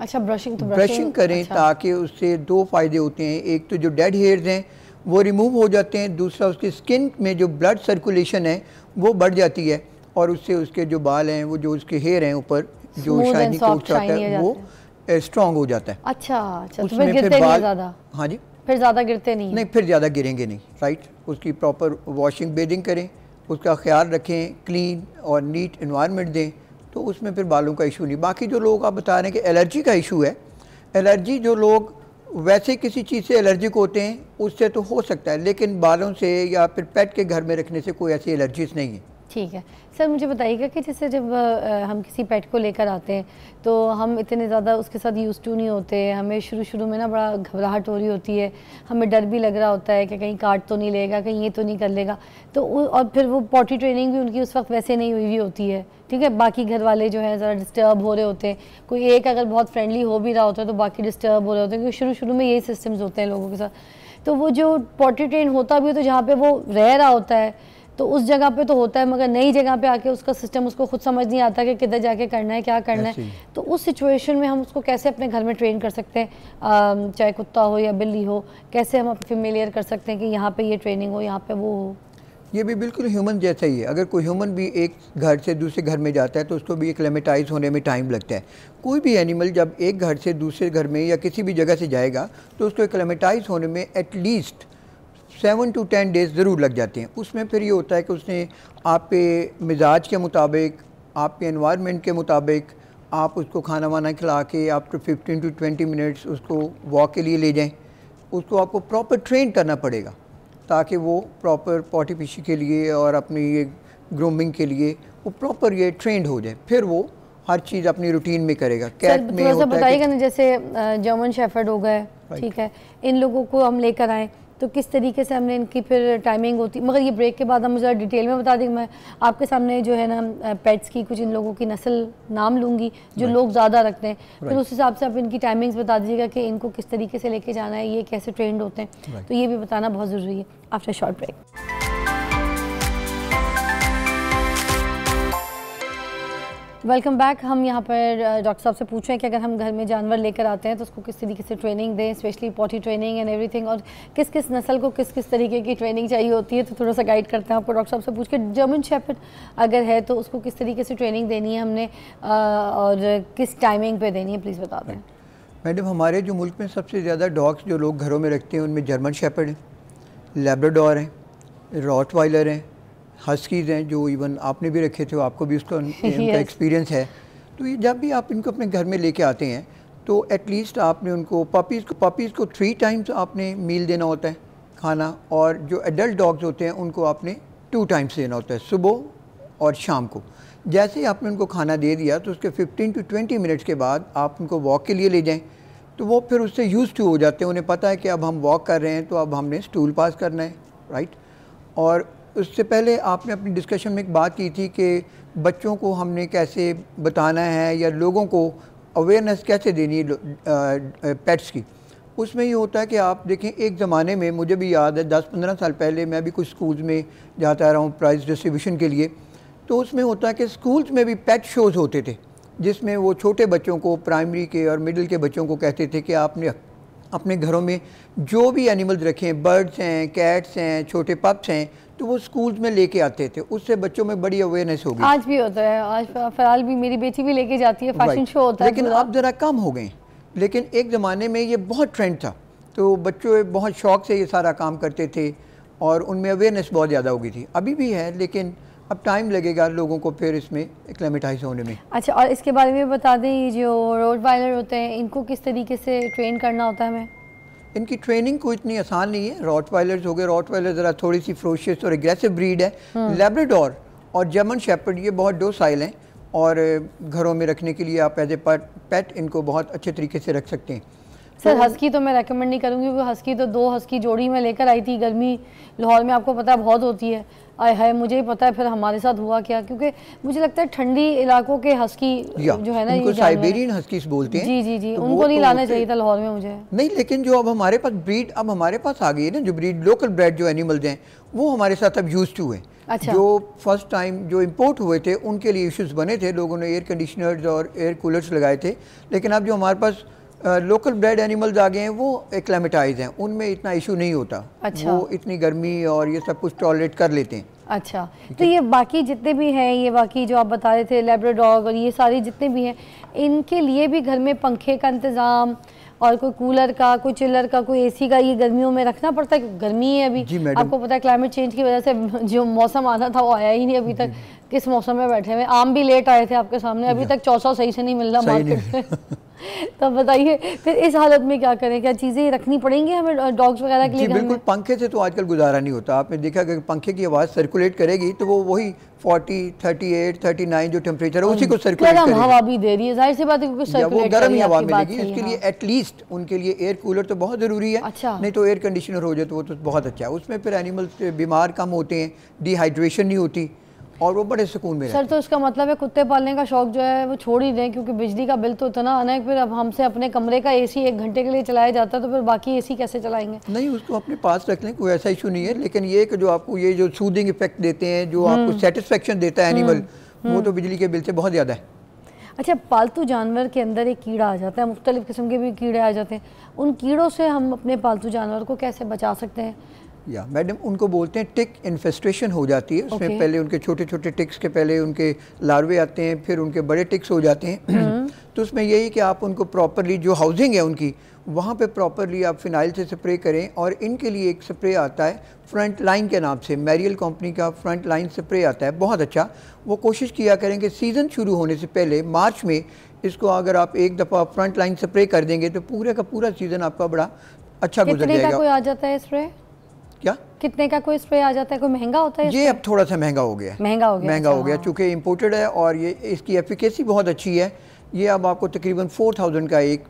अच्छा ब्रशिंग तो ब्रशिंग, ब्रशिंग करें अच्छा। ताकि उससे दो फ़ायदे होते हैं एक तो जो डेड हेयर्स हैं वो रिमूव हो जाते हैं दूसरा उसकी स्किन में जो ब्लड सर्कुलेशन है वो बढ़ जाती है और उससे उसके जो बाल हैं वो जो उसके हेयर हैं ऊपर जो शाइनी कोट चाहता है वो स्ट्रॉन्ग हो जाता है अच्छा, अच्छा तो उसमें फिर बाल हाँ जी फिर ज़्यादा गिरते नहीं नहीं फिर ज़्यादा गिरेंगे नहीं राइट उसकी प्रॉपर वॉशिंग बेदिंग करें उसका ख्याल रखें क्लीन और नीट इन्वायरमेंट दें तो उसमें फिर बालों का इशू नहीं बाकी जो लोग आप बता रहे हैं कि एलर्जी का इशू है एलर्जी जो लोग वैसे किसी चीज़ से एलर्जिक होते हैं उससे तो हो सकता है लेकिन बालों से या फिर पेट के घर में रखने से कोई ऐसी एलर्जीज नहीं है ठीक है सर मुझे बताइएगा कि जैसे जब हम किसी पेट को लेकर आते हैं तो हम इतने ज़्यादा उसके साथ यूज़ टू नहीं होते हमें शुरू शुरू में ना बड़ा घबराहट हो रही होती है हमें डर भी लग रहा होता है कि कहीं काट तो नहीं लेगा कहीं ये तो नहीं कर लेगा तो और फिर वो पॉटी ट्रेनिंग भी उनकी उस वक्त वैसे नहीं हुई हुई होती है ठीक है बाकी घर वाले जो है ज़रा डिस्टर्ब हो रहे होते हैं कोई एक अगर बहुत फ्रेंडली हो भी रहा होता है तो बाकी डिस्टर्ब हो रहे होते हैं क्योंकि शुरू शुरू में यही सिस्टम्स होते हैं लोगों के साथ तो वो जो पॉटी ट्रेन होता भी हो तो जहाँ पर वो रह रहा होता है तो उस जगह पे तो होता है मगर नई जगह पे आके उसका सिस्टम उसको खुद समझ नहीं आता कि किधर जाके करना है क्या करना है तो उस सिचुएशन में हम उसको कैसे अपने घर में ट्रेन कर सकते हैं चाहे कुत्ता हो या बिल्ली हो कैसे हम फेमिलियर कर सकते हैं कि यहाँ पे ये ट्रेनिंग हो यहाँ पे वो हो ये भी बिल्कुल ह्यूमन जैसा ही है अगर कोई ह्यूमन भी एक घर से दूसरे घर में जाता है तो उसको भी एक्लेमेटाइज होने में टाइम लगता है कोई भी एनिमल जब एक घर से दूसरे घर में या किसी भी जगह से जाएगा तो उसको एक्लेमेटाइज होने में at least seven to ten days ज़रूर लग जाते हैं उसमें फिर ये होता है कि उसने आपके मिजाज के मुताबिक आपके इन्वामेंट के मुताबिक आप उसको खाना वाना खिला के after fifteen to twenty minutes उसको वॉक के लिए ले जाएं उसको आपको प्रॉपर ट्रेन करना पड़ेगा ताकि वो प्रॉपर पॉटी पीछी के लिए और अपनी ये ग्रूमिंग के लिए वो प्रॉपर ये ट्रेंड हो जाए फिर वो हर चीज़ अपनी रूटीन में करेगा कैट में होता बताइएगा ना जैसे जर्मन शेफर्ड हो गए ठीक है इन लोगों को हम लेकर आए तो किस तरीके से हमने इनकी फिर टाइमिंग होती मगर ये ब्रेक के बाद हम मुझे डिटेल में बता दें मैं आपके सामने जो है ना पेट्स की कुछ इन लोगों की नस्ल नाम लूँगी जो लोग ज़्यादा रखते हैं फिर तो उस हिसाब से आप इनकी टाइमिंग्स बता दीजिएगा कि इनको किस तरीके से लेके जाना है ये कैसे ट्रेंड होते हैं तो ये भी बताना बहुत ज़रूरी है after short break welcome back हम यहाँ पर डॉक्टर साहब से पूछ रहे हैं कि अगर हम घर में जानवर लेकर आते हैं तो उसको किस तरीके से ट्रेनिंग दें specially potty training and everything और किस किस नस्ल को किस किस तरीके की ट्रेनिंग चाहिए होती है तो थोड़ा सा गाइड करते हैं आपको डॉक्टर साहब से पूछ के जर्मन शेफर्ड अगर है तो उसको किस तरीके से ट्रेनिंग देनी है हमने और किस टाइमिंग पर देनी है प्लीज़ बता दें मैडम हमारे जो मुल्क में सबसे ज़्यादा डॉग्स जो लोग घरों में रखते हैं उनमें जर्मन शेफर्ड हैं लेबरडोर हैं रॉट हैं हस्कीज़ हैं जो इवन आपने भी रखे थे आपको भी उसका इनका [LAUGHS] एक्सपीरियंस है तो ये जब भी आप इनको अपने घर में लेके आते हैं तो एटलीस्ट आपने उनको पपीज़ को पपीज़ को थ्री टाइम्स आपने मील देना होता है खाना और जो एडल्ट डॉग्स होते हैं उनको आपने टू टाइम्स देना होता है सुबह और शाम को जैसे ही आपने उनको खाना दे दिया तो उसके 15 टू 20 मिनट्स के बाद आप उनको वॉक के लिए ले जाएं तो वो फिर उससे यूज़ टू हो जाते हैं उन्हें पता है कि अब हम वॉक कर रहे हैं तो अब हमने स्टूल पास करना है राइट और उससे पहले आपने अपनी डिस्कशन में एक बात की थी कि बच्चों को हमने कैसे बताना है या लोगों को अवेयरनेस कैसे देनी है पेट्स की उसमें ये होता है कि आप देखें एक ज़माने में मुझे भी याद है दस पंद्रह साल पहले मैं भी कुछ स्कूल्स में जाता रहा हूँ प्राइज़ डिस्ट्रीब्यूशन के लिए तो उसमें होता है कि स्कूल्स में भी पेट शोज़ होते थे जिसमें वो छोटे बच्चों को प्राइमरी के और मिडिल के बच्चों को कहते थे कि आपने अपने घरों में जो भी एनिमल्स रखे हैं बर्ड्स हैं कैट्स हैं छोटे पप्स हैं तो वो स्कूल में लेके आते थे उससे बच्चों में बड़ी अवेयरनेस होगी आज भी होता है आज फिलहाल भी मेरी बेटी भी लेके जाती है फैशन शो होता है लेकिन अब ज़रा कम हो गए लेकिन एक ज़माने में ये बहुत ट्रेंड था तो बच्चों बहुत शौक से ये सारा काम करते थे और उनमें अवेयरनेस बहुत ज़्यादा हो गई थी अभी भी है लेकिन अब टाइम लगेगा लोगों को फिर इसमें एक्लेमेटाइज होने में अच्छा और इसके बारे में बता दें जो रोड वायलर होते हैं इनको किस तरीके से ट्रेन करना होता है हमें इनकी ट्रेनिंग को इतनी आसान नहीं है रॉट वायलर्स हो गए रॉट वायलर ज़रा थोड़ी सी फ्रोशियस और एग्रेसिव ब्रीड है लेब्रेडोर हाँ। और जर्मन शेपर्ड ये बहुत डोसाइल हैं और घरों में रखने के लिए आप एज ए पेट इनको बहुत अच्छे तरीके से रख सकते हैं सर तो- हस्की तो मैं रेकमेंड नहीं करूँगी क्योंकि हस्की तो दो हस्की जोड़ी में लेकर आई थी गर्मी लाहौर में आपको पता है बहुत होती है आए है मुझे ही पता है फिर हमारे साथ हुआ क्या क्योंकि मुझे लगता है ठंडी इलाकों के हस्की जो है ना साइबेरियन हस्की बोलते हैं जी जी जी तो उनको नहीं तो लाना चाहिए था लाहौर में मुझे नहीं लेकिन जो अब हमारे पास ब्रीड अब हमारे पास आ गई है ना जो ब्रीड लोकल ब्रेड जो एनिमल्स हैं वो हमारे साथ अब यूज टू हैं अच्छा। जो फर्स्ट टाइम जो इंपोर्ट हुए थे उनके लिए इश्यूज बने थे लोगों ने एयर कंडीशनर्स और एयर कूलर्स लगाए थे लेकिन अब जो हमारे पास लोकल ब्रेड एनिमल्स आ गए हैं वो एक्लेमेटाइज हैं उनमें इतना इशू नहीं होता अच्छा। वो इतनी गर्मी और ये सब कुछ टॉलरेट कर लेते हैं अच्छा तो ये बाकी जितने भी हैं ये बाकी जो आप बता रहे थे लेब्रोडॉग और ये सारे जितने भी हैं इनके लिए भी घर में पंखे का इंतज़ाम और कोई कूलर का कोई चिलर का कोई एसी का ये गर्मियों में रखना पड़ता है गर्मी है अभी आपको पता है क्लाइमेट चेंज की वजह से [LAUGHS] जो मौसम आना था वो आया ही नहीं अभी तक किस मौसम में बैठे हुए आम भी लेट आए थे आपके सामने अभी तक चौसा सही से नहीं मिल रहा मार्केट में [LAUGHS] [LAUGHS] तो बताइए फिर इस हालत में क्या करें क्या चीज़ें रखनी पड़ेंगी हमें डॉग्स वगैरह के लिए बिल्कुल पंखे से तो आजकल गुजारा नहीं होता आपने देखा कि पंखे की आवाज़ सर्कुलेट करेगी तो वो वही 40, 38, 39 जो टेम्परेचर है उसी को सर्कुलेट करेगी हवा भी दे रही है जाहिर सी बात है वो गर्म ही हवा मिलेगी इसके लिए एटलीस्ट हाँ। उनके लिए एयर कूलर तो बहुत ज़रूरी है अच्छा नहीं तो एयर कंडीशनर हो जाए तो वो तो बहुत अच्छा है उसमें फिर एनिमल्स बीमार कम होते हैं डिहाइड्रेशन नहीं होती और वो बड़े सुकून में सर तो इसका मतलब है कुत्ते पालने का शौक जो है वो छोड़ ही दें क्योंकि बिजली का बिल तो इतना आना है फिर अब हमसे अपने कमरे का एसी एक घंटे के लिए चलाया जाता है तो फिर बाकी एसी कैसे चलाएंगे नहीं उसको अपने पास रख लें कोई ऐसा इशू नहीं है लेकिन ये कि जो आपको ये जो सूदिंग इफेक्ट देते हैं जो हम्म। आपको सेटिस्फेक्शन देता है एनिमल हम्म। वो हम्म। तो बिजली के बिल से बहुत ज़्यादा है अच्छा पालतू जानवर के अंदर एक कीड़ा आ जाता है मुख्तलिफ़ किस्म के भी कीड़े आ जाते हैं उन कीड़ों से हम अपने पालतू जानवर को कैसे बचा सकते हैं या मैडम उनको बोलते हैं टिक इन्फेस्ट्रेशन हो जाती है उसमें okay. पहले उनके छोटे छोटे टिक्स के पहले उनके लार्वे आते हैं फिर उनके बड़े टिक्स हो जाते हैं हम्म। [CLEARS THROAT] तो उसमें यही कि आप उनको प्रॉपरली जो हाउसिंग है उनकी वहाँ पे प्रॉपरली आप फिनाइल से स्प्रे करें और इनके लिए एक स्प्रे आता है फ्रंट लाइन के नाम से मैरियल कंपनी का फ्रंट लाइन स्प्रे आता है बहुत अच्छा वो कोशिश किया करें कि सीज़न शुरू होने से पहले मार्च में इसको अगर आप एक दफ़ा फ्रंट लाइन स्प्रे कर देंगे तो पूरे का पूरा सीज़न आपका बड़ा अच्छा गुजर जाएगा कोई आ जाता है स्प्रे क्या कितने का कोई स्प्रे आ जाता है कोई महंगा होता है ये अब थोड़ा सा महंगा हो गया महंगा हो गया महंगा हो अच्छा, गया चूँकि हाँ। इम्पोर्टेड है और ये इसकी एफिकेसी बहुत अच्छी है ये अब आपको तकरीबन फोर थाउजेंड का एक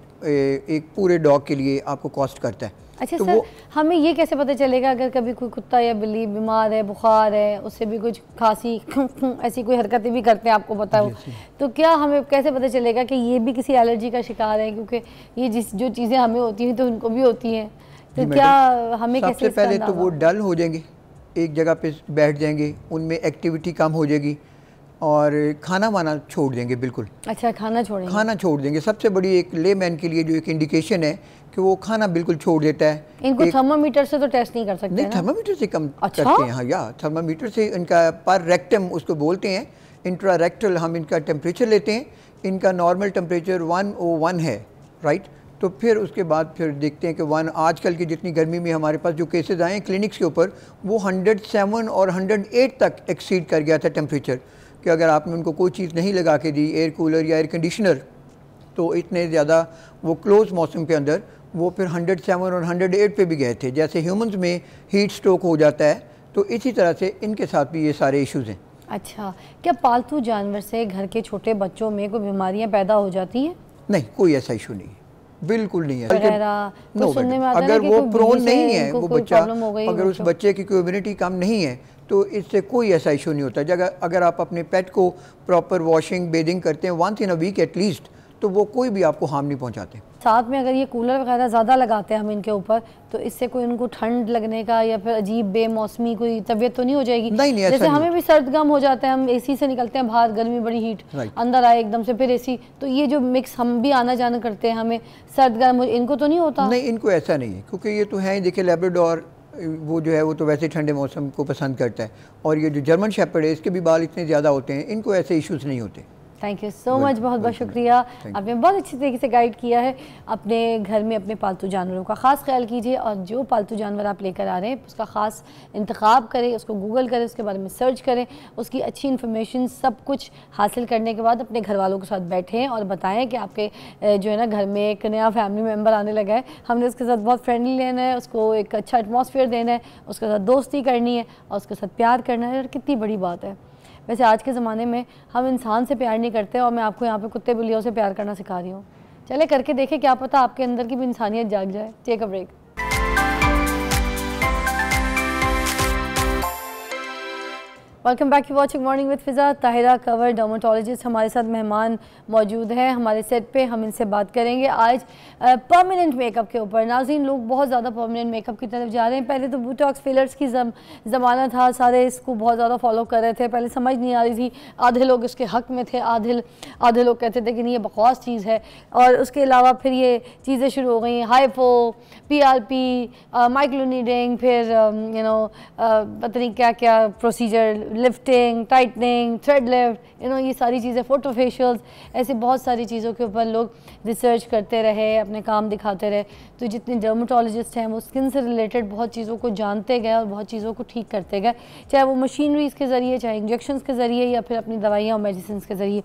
एक पूरे डॉग के लिए आपको कॉस्ट करता है अच्छा तो सर हमें ये कैसे पता चलेगा अगर कभी कोई कुत्ता या बिल्ली बीमार है बुखार है उससे भी कुछ खांसी [LAUGHS] ऐसी कोई हरकतें भी करते हैं आपको पता हो तो क्या हमें कैसे पता चलेगा कि ये भी किसी एलर्जी का शिकार है क्योंकि ये जिस जो चीज़ें हमें होती हैं तो उनको भी होती हैं तो क्या हमें सबसे पहले तो वो डल हो जाएंगे एक जगह पे बैठ जाएंगे उनमें एक्टिविटी कम हो जाएगी और खाना वाना छोड़ देंगे बिल्कुल अच्छा खाना छोड़ खाना छोड़ देंगे सबसे बड़ी एक ले मैन के लिए जो एक इंडिकेशन है कि वो खाना बिल्कुल छोड़ देता है इनको एक... थर्मामीटर से तो टेस्ट नहीं कर सकते नहीं थर्मामीटर से कम अच्छा? करते हैं हाँ या थर्मामीटर से इनका पर रेक्टम उसको बोलते हैं इंट्रा रेक्टल हम इनका टेम्परेचर लेते हैं इनका नॉर्मल टेम्परेचर वन है राइट तो फिर उसके बाद फिर देखते हैं कि वन आजकल की जितनी गर्मी में हमारे पास जो केसेस आए हैं क्लिनिक्स के ऊपर वो 107 और 108 तक एक्सीड कर गया था टेम्परेचर कि अगर आपने उनको कोई चीज़ नहीं लगा के दी एयर कूलर या एयर कंडीशनर तो इतने ज़्यादा वो क्लोज मौसम के अंदर वो फिर 107 और 108 पे भी गए थे जैसे ह्यूमंस में हीट स्ट्रोक हो जाता है तो इसी तरह से इनके साथ भी ये सारे इश्यूज़ हैं अच्छा क्या पालतू जानवर से घर के छोटे बच्चों में कोई बीमारियाँ पैदा हो जाती हैं नहीं कोई ऐसा इशू नहीं बिल्कुल नहीं है नो अगर वो प्रोन नहीं है वो बच्चा अगर उस बच्चे की इम्यूनिटी कम नहीं है तो इससे कोई ऐसा इशू नहीं होता जगह अगर आप अपने पेट को प्रॉपर वॉशिंग बेदिंग करते हैं once in a week at least तो वो कोई भी आपको हार्म नहीं पहुँचाते साथ में अगर ये कूलर वगैरह ज़्यादा लगाते हैं हम इनके ऊपर तो इससे कोई उनको ठंड लगने का या फिर अजीब बेमौसमी कोई तबीयत तो नहीं हो जाएगी नहीं नहीं जैसे हमें भी सर्द गम हो जाता है हम एसी से निकलते हैं बाहर गर्मी बड़ी हीट अंदर आए एकदम से फिर एसी तो ये जो मिक्स हम भी आना जाना करते हैं हमें सर्द गर्म इनको तो नहीं होता नहीं इनको ऐसा नहीं है क्योंकि ये तो है ही देखिए लेबरेडोर वो जो है वो तो वैसे ठंडे मौसम को पसंद करता है और ये जो जर्मन शेपर्ड है इसके भी बाल इतने ज़्यादा होते हैं इनको ऐसे इशूज नहीं होते थैंक यू सो मच बहुत बहुत शुक्रिया आपने बहुत अच्छी तरीके से गाइड किया है अपने घर में अपने पालतू जानवरों का ख़ास ख्याल कीजिए और जो पालतू जानवर आप लेकर आ रहे हैं उसका ख़ास इंतखब करें उसको गूगल करें उसके बारे में सर्च करें उसकी अच्छी इन्फॉर्मेशन सब कुछ हासिल करने के बाद अपने घर वालों के साथ बैठें और बताएँ कि आपके जो है ना घर में एक नया फैमिली मेम्बर आने लगा है हमने उसके साथ बहुत फ्रेंडली लेना है उसको एक अच्छा एटमोसफियर देना है उसके साथ दोस्ती करनी है और उसके साथ प्यार करना है और कितनी बड़ी बात है वैसे आज के ज़माने में हम इंसान से प्यार नहीं करते और मैं आपको यहाँ पे कुत्ते बिल्लियों से प्यार करना सिखा रही हूँ चले करके देखें क्या पता आपके अंदर की भी इंसानियत जाग जाए take a break welcome back you watching morning with Fiza Tahira कवर डर्माटोलॉजिस्ट हमारे साथ मेहमान मौजूद हैं हमारे सेट पे हम इनसे बात करेंगे आज परमानेंट मेकअप के ऊपर नाजीन लोग बहुत ज़्यादा परमानेंट मेकअप की तरफ जा रहे हैं पहले तो बूटॉक्स फिलर्स की जम, ज़माना था सारे इसको बहुत ज़्यादा फॉलो कर रहे थे पहले समझ नहीं आ रही थी आधे लोग इसके हक में थे आधे आधे लोग कहते थे कि नहीं ये बकवास चीज़ है और उसके अलावा फिर ये चीज़ें शुरू हो गई HIFU P R P microneedling फिर यू नो पता नहीं क्या क्या procedure lifting tightening thread lift you know ये सारी चीज़ें फ़ोटो फेशियल्स ऐसे बहुत सारी चीज़ों के ऊपर लोग रिसर्च करते रहे अपने काम दिखाते रहे तो जितने डर्मोटोलॉजिस्ट हैं वो स्किन से रिलेटेड बहुत चीज़ों को जानते गए और बहुत चीज़ों को ठीक करते गए चाहे वो मशीनरीज़ के ज़रिए चाहे इंजेक्शन के ज़रिए या फिर अपनी दवाइयाँ और मेडिसिन के ज़रिए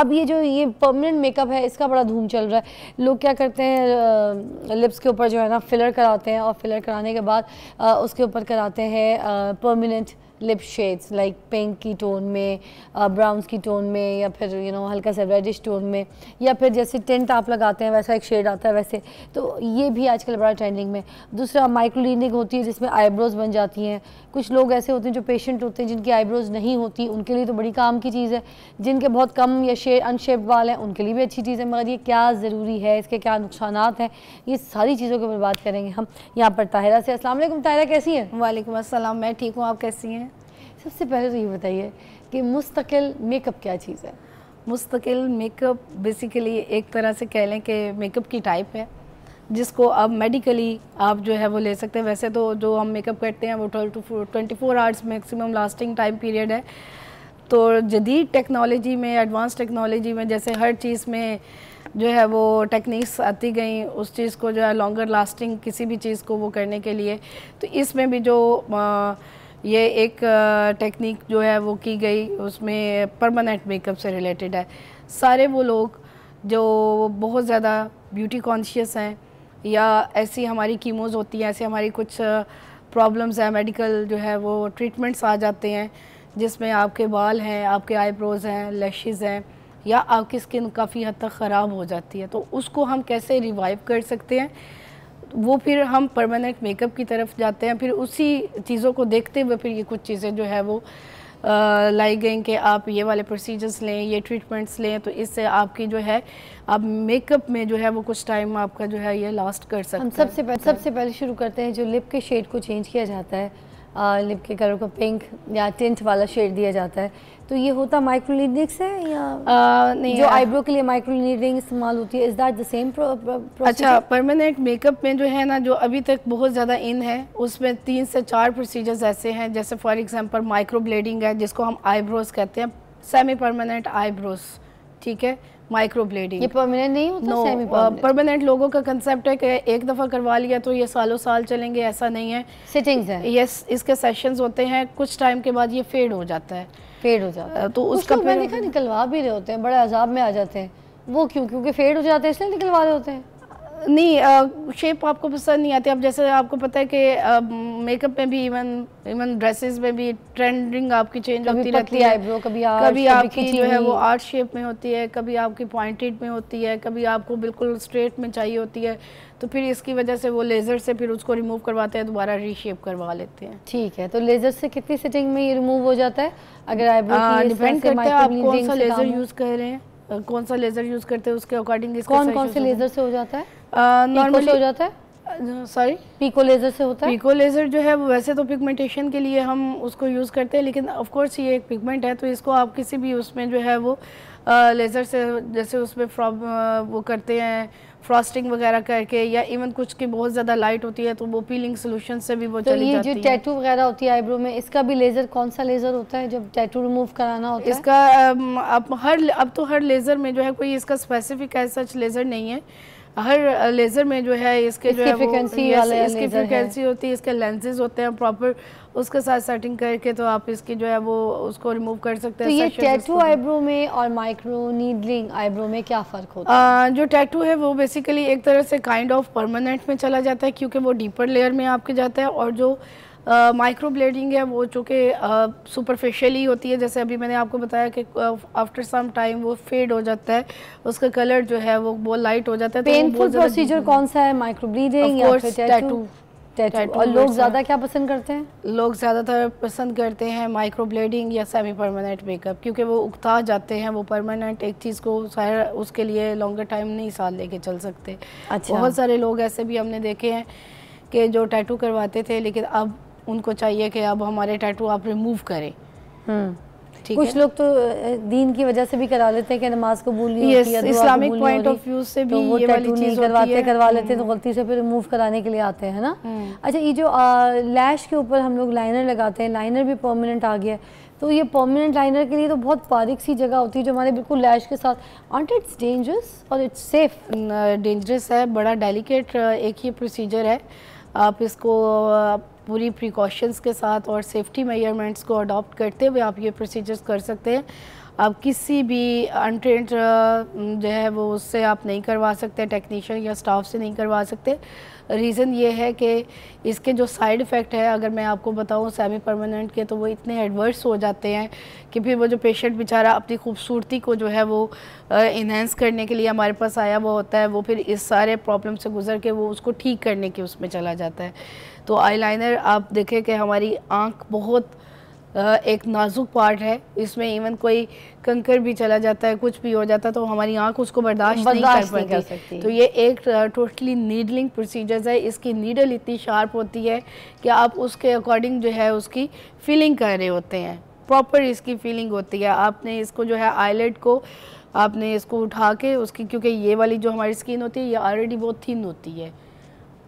अब ये जो ये परमानेंट मेकअप है इसका बड़ा धूम चल रहा है लोग क्या करते हैं लिप्स के ऊपर जो है ना फिलर कराते हैं और फिलर कराने के बाद उसके ऊपर कराते हैं permanent lip shades like pink की टोन में ब्राउन्स uh, की टोन में या फिर यू नो हल्का सा रेडिश टोन में या फिर जैसे टेंट आप लगाते हैं वैसा एक शेड आता है वैसे तो ये भी आजकल बड़ा ट्रेंडिंग में दूसरा माइक्रोलिनिंग होती है जिसमें आईब्रोज बन जाती हैं कुछ लोग ऐसे होते हैं जो पेशेंट होते हैं जिनकी आईब्रोज नहीं होती उनके लिए तो बड़ी काम की चीज़ है जिनके बहुत कम या शे अनशेप वाल हैं उनके लिए भी अच्छी चीज़ है मगर ये क्या ज़रूरी है इसके क्या नुकसान हैं ये सारी चीज़ों के ऊपर बात करेंगे हम यहाँ पर ताहिरा से असल ताहिरा कैसी है वालेकुम असलम मैं ठीक हूँ आप कैसी हैं सबसे पहले तो ये बताइए कि मुस्तकिल मेकअप क्या चीज़ है मुस्तकिल मेकअप बेसिकली एक तरह से कह लें कि मेकअप की टाइप है जिसको अब मेडिकली आप जो है वो ले सकते हैं वैसे तो जो हम मेकअप करते हैं वो twelve to twenty four hours maximum lasting time period है तो जदीद टेक्नोलॉजी में एडवांस टेक्नोलॉजी में जैसे हर चीज़ में जो है वो टेक्निक्स आती गई उस चीज़ को जो है लॉन्गर लास्टिंग किसी भी चीज़ को वो करने के लिए तो इसमें भी जो आ, ये एक टेक्निक जो है वो की गई उसमें परमानेंट मेकअप से रिलेटेड है सारे वो लोग जो बहुत ज़्यादा ब्यूटी कॉन्शियस हैं या ऐसी हमारी कीमोज होती हैं ऐसे हमारी कुछ प्रॉब्लम्स हैं मेडिकल जो है वो ट्रीटमेंट्स आ जाते हैं जिसमें आपके बाल हैं आपके आईब्रोज़ हैं लैशेज़ हैं या आपकी स्किन काफ़ी हद तक ख़राब हो जाती है तो उसको हम कैसे रिवाइव कर सकते हैं वो फिर हम परमानेंट मेकअप की तरफ जाते हैं फिर उसी चीज़ों को देखते हुए फिर ये कुछ चीज़ें जो है वो लाई गई कि आप ये वाले प्रोसीजर्स लें ये ट्रीटमेंट्स लें तो इससे आपकी जो है आप मेकअप में जो है वो कुछ टाइम आपका जो है ये लास्ट कर सकते हैं सबसे सबसे पहले शुरू करते हैं जो लिप के शेड को चेंज किया जाता है लिप के कलर को पिंक या टिंट वाला शेड दिया जाता है तो ये होता माइक्रोलीडिंग से या आ, नहीं जो आईब्रो के लिए माइक्रोलिडिंग इस्तेमाल होती है इज दैट द सेम अच्छा परमानेंट मेकअप में जो है ना जो अभी तक बहुत ज़्यादा इन है उसमें तीन से चार प्रोसीजर्स ऐसे हैं जैसे फॉर एग्जांपल माइक्रो ब्लेडिंग है जिसको हम आईब्रोज कहते हैं सेमी परमानेंट आईब्रोज ठीक है माइक्रो ब्लेडिंग ये परमानेंट नहीं होता नो परमानेंट uh, लोगों का कंसेप्ट है कि एक दफ़ा करवा लिया तो ये सालों साल चलेंगे ऐसा नहीं है सिटिंग्स है यस इसके सेशंस होते हैं कुछ टाइम के बाद ये फेड हो जाता है फेड हो जाता है तो उसका मैंने देखा निकलवा भी रहे होते हैं बड़े अजाब में आ जाते हैं वो क्यों क्योंकि फेड हो जाते हैं इसलिए निकलवा रहे होते हैं नहीं शेप आपको पसंद नहीं आती अब जैसे आपको पता है कि मेकअप में भी इवन इवन ड्रेसेस में भी ट्रेंडिंग आपकी चेंज होती रहती है कभी कभी कभी आपकी जो है वो आर्ट शेप में होती है कभी आपकी पॉइंटेड में होती है कभी आपको बिल्कुल स्ट्रेट में चाहिए होती है तो फिर इसकी वजह से वो लेज़र से फिर उसको रिमूव करवाते हैं दोबारा रीशेप करवा लेते हैं ठीक है तो लेज़र से कितनी सेटिंग में ये रिमूव हो जाता है अगर आईब्रो डिपेंड करता है आप कौन सा लेज़र यूज़ कर रहे हैं कौन सा लेज़र यूज़ करते हैं उसके अकॉर्डिंग कौन कौन से लेज़र से हो जाता है नॉर्मली हो जाता है सॉरी पीको लेज़र से होता है पीको लेज़र जो है वैसे तो पिगमेंटेशन के लिए हम उसको यूज़ करते हैं लेकिन ऑफ कोर्स ये एक पिगमेंट है तो इसको आप किसी भी उसमें जो है वो लेज़र से जैसे उसमें फ्रॉम वो करते हैं फ्रॉस्टिंग वगैरह करके या इवन कुछ की बहुत ज़्यादा लाइट होती है तो वो पीलिंग सोल्यूशन से भी वो तो चली ये जाती जो टैटू वगैरह होती है आईब्रो में इसका भी लेज़र कौन सा लेज़र होता है जब टैटू रिमूव कराना होता इसका, है इसका अब हर अब तो हर लेज़र में जो है कोई इसका स्पेसिफिक सच लेज़र नहीं है हर लेज़र में जो है इसके जो है इसकी फ्रिक्वेंसी होती है इसके लेंसेज होते हैं प्रॉपर उसके साथ सेटिंग करके तो आप इसकी जो है वो उसको रिमूव कर सकते तो हैं तो ये टैटू आईब्रो में और माइक्रो नीडलिंग आईब्रो में क्या फ़र्क होता है जो टैटू है वो बेसिकली एक तरह से काइंड ऑफ परमानेंट में चला जाता है क्योंकि वो डीपर लेयर में आपके जाता है और जो माइक्रो ब्लेडिंग है वो चूँकि कि सुपरफिशियली होती है जैसे अभी मैंने आपको बताया कि आफ्टर सम टाइम वो फेड हो जाता है उसका कलर जो है वो बहुत लाइट हो जाता है पेनफुल तो प्रोसीजर कौन सा है माइक्रो ब्लीडिंग और लोग ज़्यादा क्या पसंद करते हैं लोग ज़्यादातर पसंद करते हैं माइक्रो ब्लेडिंग या सेमी परमानेंट मेकअप क्योंकि वो उकता जाते हैं वो परमानेंट एक चीज़ को सारा उसके लिए लॉन्गर टाइम नहीं साल लेके चल सकते अच्छा। बहुत सारे लोग ऐसे भी हमने देखे हैं कि जो टैटू करवाते थे लेकिन अब उनको चाहिए कि अब हमारे टैटू आप रिमूव करें हम्म। ठीक कुछ लोग तो दीन की वजह से भी करा लेते हैं कि नमाज कबूल नहीं yes, होती इस्लामिक पॉइंट ऑफ व्यू से तो भी तो ये वाली चीज करवाते करवा लेते हैं तो हम्म। गलती से फिर रिमूव कराने के लिए आते हैं ना हम्म। अच्छा ये जो लैश के ऊपर हम लोग लाइनर लगाते हैं लाइनर भी परमानेंट आ गया है तो ये परमानेंट लाइनर के लिए तो बहुत बारिक सी जगह होती है जो हमारे बिल्कुल लैश के साथ आंट इट्स डेंजरस और इट्स सेफ डेंजरस है बड़ा डेलीकेट एक ही प्रोसीजर है आप इसको पूरी प्रिकॉशंस के साथ और सेफ्टी मेजरमेंट्स को अडॉप्ट करते हुए आप ये प्रोसीजर्स कर सकते हैं आप किसी भी अनट्रेंड जो है वो उससे आप नहीं करवा सकते टेक्नीशियन या स्टाफ से नहीं करवा सकते रीज़न ये है कि इसके जो साइड इफ़ेक्ट है अगर मैं आपको बताऊँ सेमी परमानेंट के तो वो इतने एडवर्स हो जाते हैं कि फिर वो जो पेशेंट बेचारा अपनी खूबसूरती को जो है वो इन्हेंस करने के लिए हमारे पास आया हुआ होता है वो फिर इस सारे प्रॉब्लम से गुजर के वो उसको ठीक करने के उसमें चला जाता है तो आईलाइनर आप देखें कि हमारी आँख बहुत एक नाजुक पार्ट है इसमें इवन कोई कंकर भी चला जाता है कुछ भी हो जाता है तो हमारी आंख उसको बर्दाश्त नहीं कर पाती कर सकती। तो ये एक टोटली नीडलिंग प्रोसीजर्स है इसकी नीडल इतनी शार्प होती है कि आप उसके अकॉर्डिंग जो है उसकी फीलिंग कर रहे होते हैं प्रॉपर इसकी फीलिंग होती है आपने इसको जो है आईलेट को आपने इसको उठा के उसकी क्योंकि ये वाली जो हमारी स्किन होती है ये ऑलरेडी बहुत थिन होती है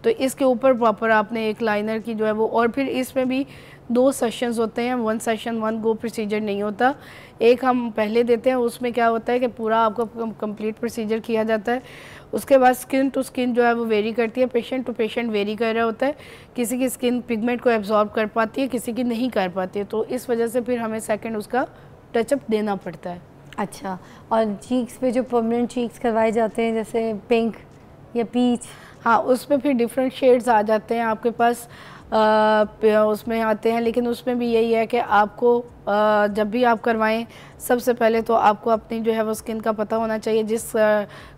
तो इसके ऊपर प्रॉपर आपने एक लाइनर की जो है वो और फिर इसमें भी दो सेशंस होते हैं one session one go procedure नहीं होता एक हम पहले देते हैं उसमें क्या होता है कि पूरा आपको कंप्लीट प्रोसीजर किया जाता है उसके बाद स्किन टू स्किन जो है वो वेरी करती है पेशेंट टू पेशेंट वेरी कर रहा होता है किसी की स्किन पिगमेंट को एब्जॉर्ब कर पाती है किसी की नहीं कर पाती है तो इस वजह से फिर हमें सेकेंड उसका टचअप देना पड़ता है अच्छा और चीक्स पे जो परमानेंट चीक्स करवाए जाते हैं जैसे पिंक या पीच हाँ उसमें फिर डिफरेंट शेड्स आ जाते हैं आपके पास उसमें आते हैं लेकिन उसमें भी यही है कि आपको जब भी आप करवाएं सबसे पहले तो आपको अपनी जो है वो स्किन का पता होना चाहिए जिस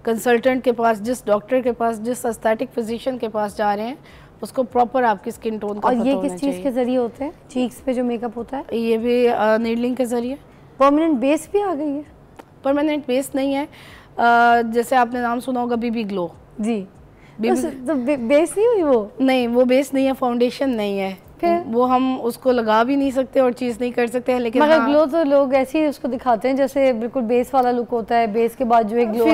कंसल्टेंट के पास जिस डॉक्टर के पास जिस अस्थेटिक फिजिशियन के पास जा रहे हैं उसको प्रॉपर आपकी स्किन टोन का और ये किस चीज़ के ज़रिए होते हैं चीक्स पे जो मेकअप होता है ये भी नीडलिंग के ज़रिए परमानेंट बेस भी आ गई है परमानेंट बेस नहीं है जैसे आपने नाम सुना होगा बीबी ग्लो जी तो बे, बेस नहीं हुई वो नहीं वो बेस नहीं है फाउंडेशन नहीं है फिर वो हम उसको लगा भी नहीं सकते और चीज़ नहीं कर सकते हैं लेकिन मगर हाँ, ग्लो तो लोग ऐसे ही उसको दिखाते हैं जैसे बिल्कुल बेस वाला लुक होता है बेस के बाद जो एक ग्लो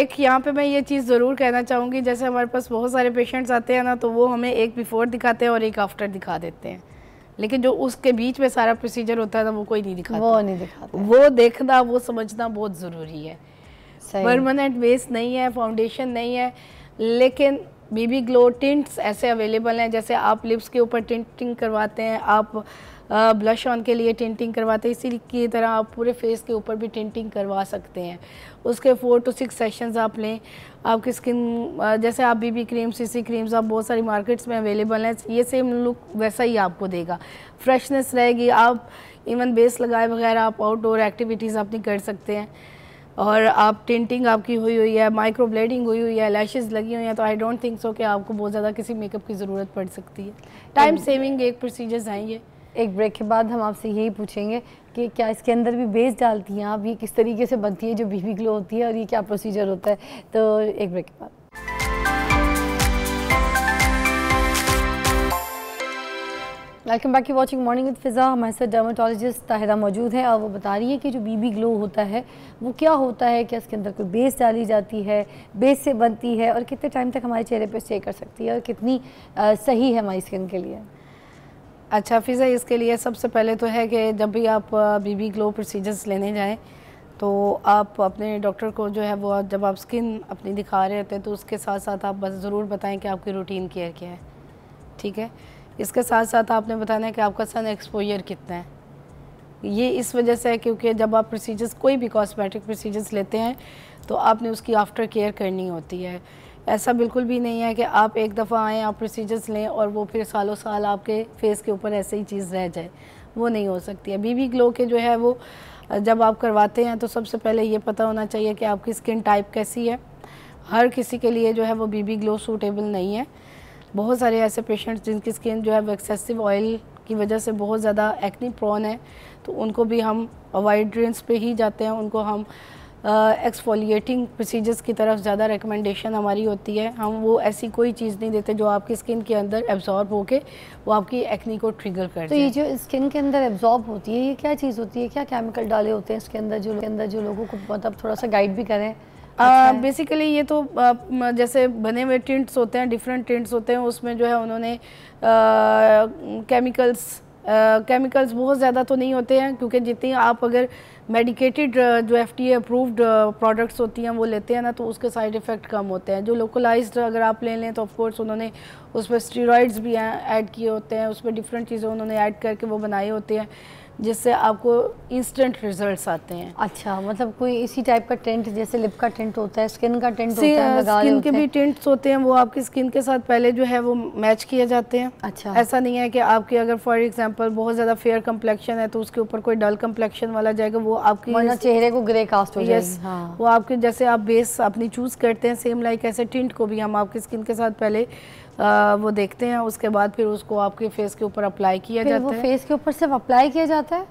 एक यहाँ पे मैं ये चीज़ ज़रूर कहना चाहूंगी जैसे हमारे पास बहुत सारे पेशेंट्स आते हैं ना तो वो हमें एक बिफ़ोर दिखाते हैं और एक आफ्टर दिखा देते हैं लेकिन जो उसके बीच में सारा प्रोसीजर होता है ना वो कोई नहीं दिखा वो नहीं दिखा वो देखना वो समझना बहुत ज़रूरी है परमानेंट बेस नहीं है फाउंडेशन नहीं है लेकिन बीबी ग्लो टिंट्स ऐसे अवेलेबल हैं जैसे आप लिप्स के ऊपर टिंटिंग करवाते हैं आप ब्लश ऑन के लिए टिंटिंग करवाते हैं इसी की तरह आप पूरे फेस के ऊपर भी टिंटिंग करवा सकते हैं उसके फोर टू सिक्स सेशंस आप लें आपकी स्किन जैसे आप बीबी क्रीम सीसी क्रीम्स आप बहुत सारी मार्केट्स में अवेलेबल हैं ये सेम लुक वैसा ही आपको देगा फ्रेशनेस रहेगी आप इवन बेस लगाए बगैर आप आउटडोर एक्टिविटीज़ अपनी कर सकते हैं और आप टेंटिंग आपकी हुई हुई है माइक्रो ब्लेडिंग हुई हुई है लैशेज़ लगी हुई हैं तो आई डोंट थिंक सो कि आपको बहुत ज़्यादा किसी मेकअप की ज़रूरत पड़ सकती है टाइम सेविंग एक प्रोसीजर्स हैं ये एक ब्रेक के बाद हम आपसे यही पूछेंगे कि क्या इसके अंदर भी बेस डालती हैं आप ये किस तरीके से बनती है जो बीबी ग्लो होती है और ये क्या प्रोसीजर होता है तो एक ब्रेक के बाद welcome back you watching morning with Fiza हमारे साथ डर्माटोलॉजिस्ट ताहिरा मौजूद है और वो बता रही है कि जो बीबी ग्लो होता है वो क्या होता है क्या इसके अंदर कोई बेस डाली जाती है बेस से बनती है और कितने टाइम तक हमारे चेहरे पर स्टे कर सकती है और कितनी आ, सही है हमारी स्किन के लिए अच्छा फ़िज़ा इसके लिए सबसे पहले तो है कि जब भी आप बीबी ग्लो प्रोसीजर्स लेने जाएँ तो आप अपने डॉक्टर को जो है वो जब आप स्किन अपनी दिखा रहे होते हैं तो उसके साथ साथ आप बस ज़रूर बताएँ कि आपकी रूटीन केयर क्या है ठीक है इसके साथ साथ आपने बताना है कि आपका सन एक्सपोजर कितना है ये इस वजह से है क्योंकि जब आप प्रोसीजर्स कोई भी कॉस्मेटिक प्रोसीजर्स लेते हैं तो आपने उसकी आफ्टर केयर करनी होती है ऐसा बिल्कुल भी नहीं है कि आप एक दफ़ा आएँ आप प्रोसीजर्स लें और वो फिर सालों साल आपके फेस के ऊपर ऐसे ही चीज़ रह जाए वो नहीं हो सकती है भी ग्लो के जो है वो जब आप करवाते हैं तो सबसे पहले ये पता होना चाहिए कि आपकी स्किन टाइप कैसी है हर किसी के लिए जो है वो बीबी ग्लो सूटेबल नहीं है बहुत सारे ऐसे पेशेंट्स जिनकी स्किन जो है एक्सेसिव ऑयल की वजह से बहुत ज़्यादा एक्नी प्रॉन है तो उनको भी हम वाइड ड्रेंस पे ही जाते हैं उनको हम एक्सफोलिएटिंग प्रोसीजर्स की तरफ ज़्यादा रिकमेंडेशन हमारी होती है हम वो ऐसी कोई चीज़ नहीं देते जो आपकी स्किन के अंदर एब्जॉर्ब होके वो आपकी एक्नी को ट्रिगर कर तो ये जो स्किन के अंदर एब्जॉर्ब होती है ये क्या चीज़ होती है क्या केमिकल डाले होते हैं इसके अंदर जो के अंदर जो लोगों को मतलब थोड़ा सा गाइड भी करें बेसिकली अच्छा ये तो जैसे बने हुए टिंट्स होते हैं डिफरेंट टिंट्स होते हैं उसमें जो है उन्होंने केमिकल्स केमिकल्स बहुत ज़्यादा तो नहीं होते हैं क्योंकि जितनी आप अगर मेडिकेटेड जो एफ टी अप्रूव्ड प्रोडक्ट्स होती हैं वो लेते हैं ना तो उसके साइड इफ़ेक्ट कम होते हैं जो लोकलाइज्ड अगर आप ले लें तो ऑफकोर्स उन्होंने उस पर स्टीरॉइड्स भी ऐड किए होते हैं उसमें डिफरेंट चीज़ें उन्होंने ऐड करके वो बनाए होते हैं जिससे आपको इंस्टेंट रिजल्ट्स आते हैं अच्छा मतलब कोई इसी टाइप का टेंट जैसे लिप का टेंट होता है स्किन का टेंट होता है uh, लगा स्किन के भी टेंट्स होते हैं वो आपकी स्किन के साथ पहले जो है वो मैच किए जाते हैं अच्छा ऐसा नहीं है कि आपके अगर फॉर एग्जांपल बहुत ज़्यादा फेयर कम्प्लेक्शन है तो उसके ऊपर कोई डल कम्प्लेक्शन वाला जाएगा वो आपकी चेहरे को ग्रे कास्ट हो जाएगी हाँ। वो आपके जैसे आप बेस अपनी चूज़ करते हैं सेम लाइक ऐसे टिंट को भी हम आपकी स्किन के साथ पहले आ, वो देखते हैं उसके बाद फिर उसको आपके फेस के ऊपर अप्लाई किया जाता है फेस के ऊपर सिर्फ अप्लाई किया जाता है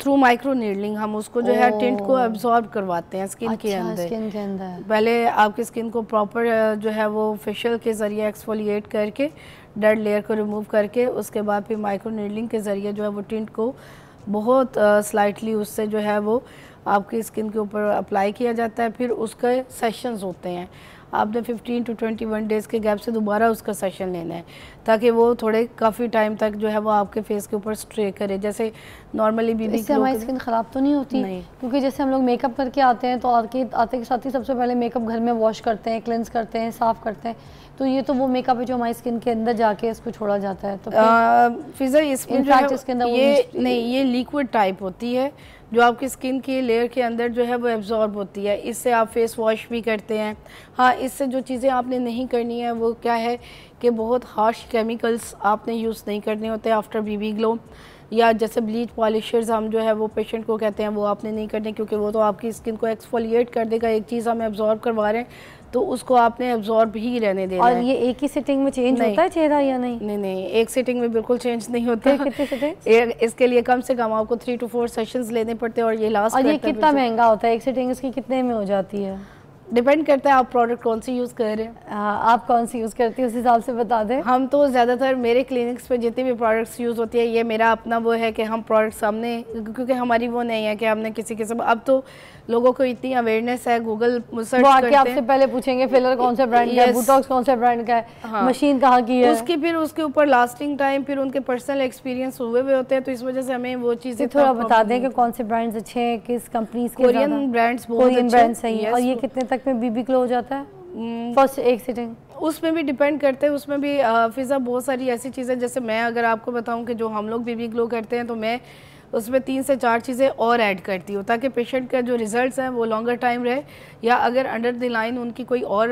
थ्रू माइक्रो नीडलिंग हम उसको जो है टिंट को एब्जॉर्ब करवाते हैं स्किन अच्छा, के अंदर स्किन के अंदर पहले आपकी स्किन को प्रॉपर जो है वो फेशियल के ज़रिए एक्सफोलिएट करके डेड लेयर को रिमूव करके उसके बाद फिर माइक्रो नीडलिंग के ज़रिए जो है वो टिंट को बहुत स्लाइटली uh, उससे जो है वो आपकी स्किन के ऊपर अप्लाई किया जाता है फिर उसके सेशंस होते हैं आपने 15 टू 21 डेज़ के गैप से दोबारा उसका सेशन लेना है ताकि वो थोड़े काफ़ी टाइम तक जो है वो आपके फेस के ऊपर स्ट्रे करे जैसे नॉर्मली बीबी तो इससे हमारी स्किन ख़राब तो नहीं होती नहीं। क्योंकि जैसे हम लोग मेकअप करके आते हैं तो आके आते के साथ ही सबसे पहले मेकअप घर में वॉश करते हैं क्लेंस करते हैं साफ़ करते हैं तो ये तो वो मेकअप है जो हमारी स्किन के अंदर जाके इसको छोड़ा जाता है तो फिज़ा इसमें इसके अंदर ये नहीं ये लिक्विड टाइप होती है जो आपकी स्किन की लेयर के अंदर जो है वो एब्ज़ॉर्ब होती है इससे आप फेस वॉश भी करते हैं हाँ इससे जो चीज़ें आपने नहीं करनी है वो क्या है कि बहुत हार्श केमिकल्स आपने यूज़ नहीं करने होते आफ्टर बीबी ग्लो या जैसे ब्लीच पॉलिशर्स हम जो है वो पेशेंट को कहते हैं वो आपने नहीं करने क्योंकि वो तो आपकी स्किन को एक्सफोलिएट कर देगा एक चीज़ हम एब्ज़ॉर्ब करवा रहे हैं तो उसको आपने एब्जॉर्ब ही रहने देना और ये एक ही सिटिंग में चेंज होता है चेहरा या नहीं नहीं नहीं एक सिटिंग में बिल्कुल चेंज नहीं होता कितने सिटिंग इसके लिए कम से कम आपको थ्री टू फोर सेशंस लेने पड़ते हैं और ये लास्ट और ये कितना महंगा होता है एक सिटिंग इसकी कितने में हो जाती है डिपेंड करता है आप प्रोडक्ट कौन सी यूज़ कर रहे हैं आप कौन सी यूज़ करती हैं उस हिसाब से बता दें हम तो ज़्यादातर मेरे क्लिनिक्स में जितने भी प्रोडक्ट्स यूज़ होती है ये मेरा अपना वो है कि हम प्रोडक्ट्स हमने क्योंकि हमारी वो नहीं है कि हमने किसी किस्म अब तो लोगों को इतनी अवेयरनेस है गूगल आपसे पहले पूछेंगे फिलर कौन सा ब्रांड का है बुटॉक्स कौन सा ब्रांड का है हाँ। मशीन कहाँ की है उसकी फिर उसके ऊपर लास्टिंग टाइम फिर उनके पर्सनल एक्सपीरियंस हुए हुए होते हैं तो इस वजह से हमें वो चीज़ें थोड़ा बता दें कि कौन से ब्रांड्स अच्छे हैं किस कंपनी कोरियन ब्रांड्स कोरियन सही है और ये कितने तक में बीबी क्लो हो जाता है फर्स्ट hmm। एक सेटिंग उसमें भी डिपेंड करते हैं उसमें भी uh, फिज़ा बहुत सारी ऐसी चीज़ें जैसे मैं अगर आपको बताऊं कि जो हम लोग बीबी ग्लो करते हैं तो मैं उसमें तीन से चार चीज़ें और ऐड करती हूँ ताकि पेशेंट का जो रिजल्ट्स हैं वो लॉन्गर टाइम रहे या अगर अंडर द लाइन उनकी कोई और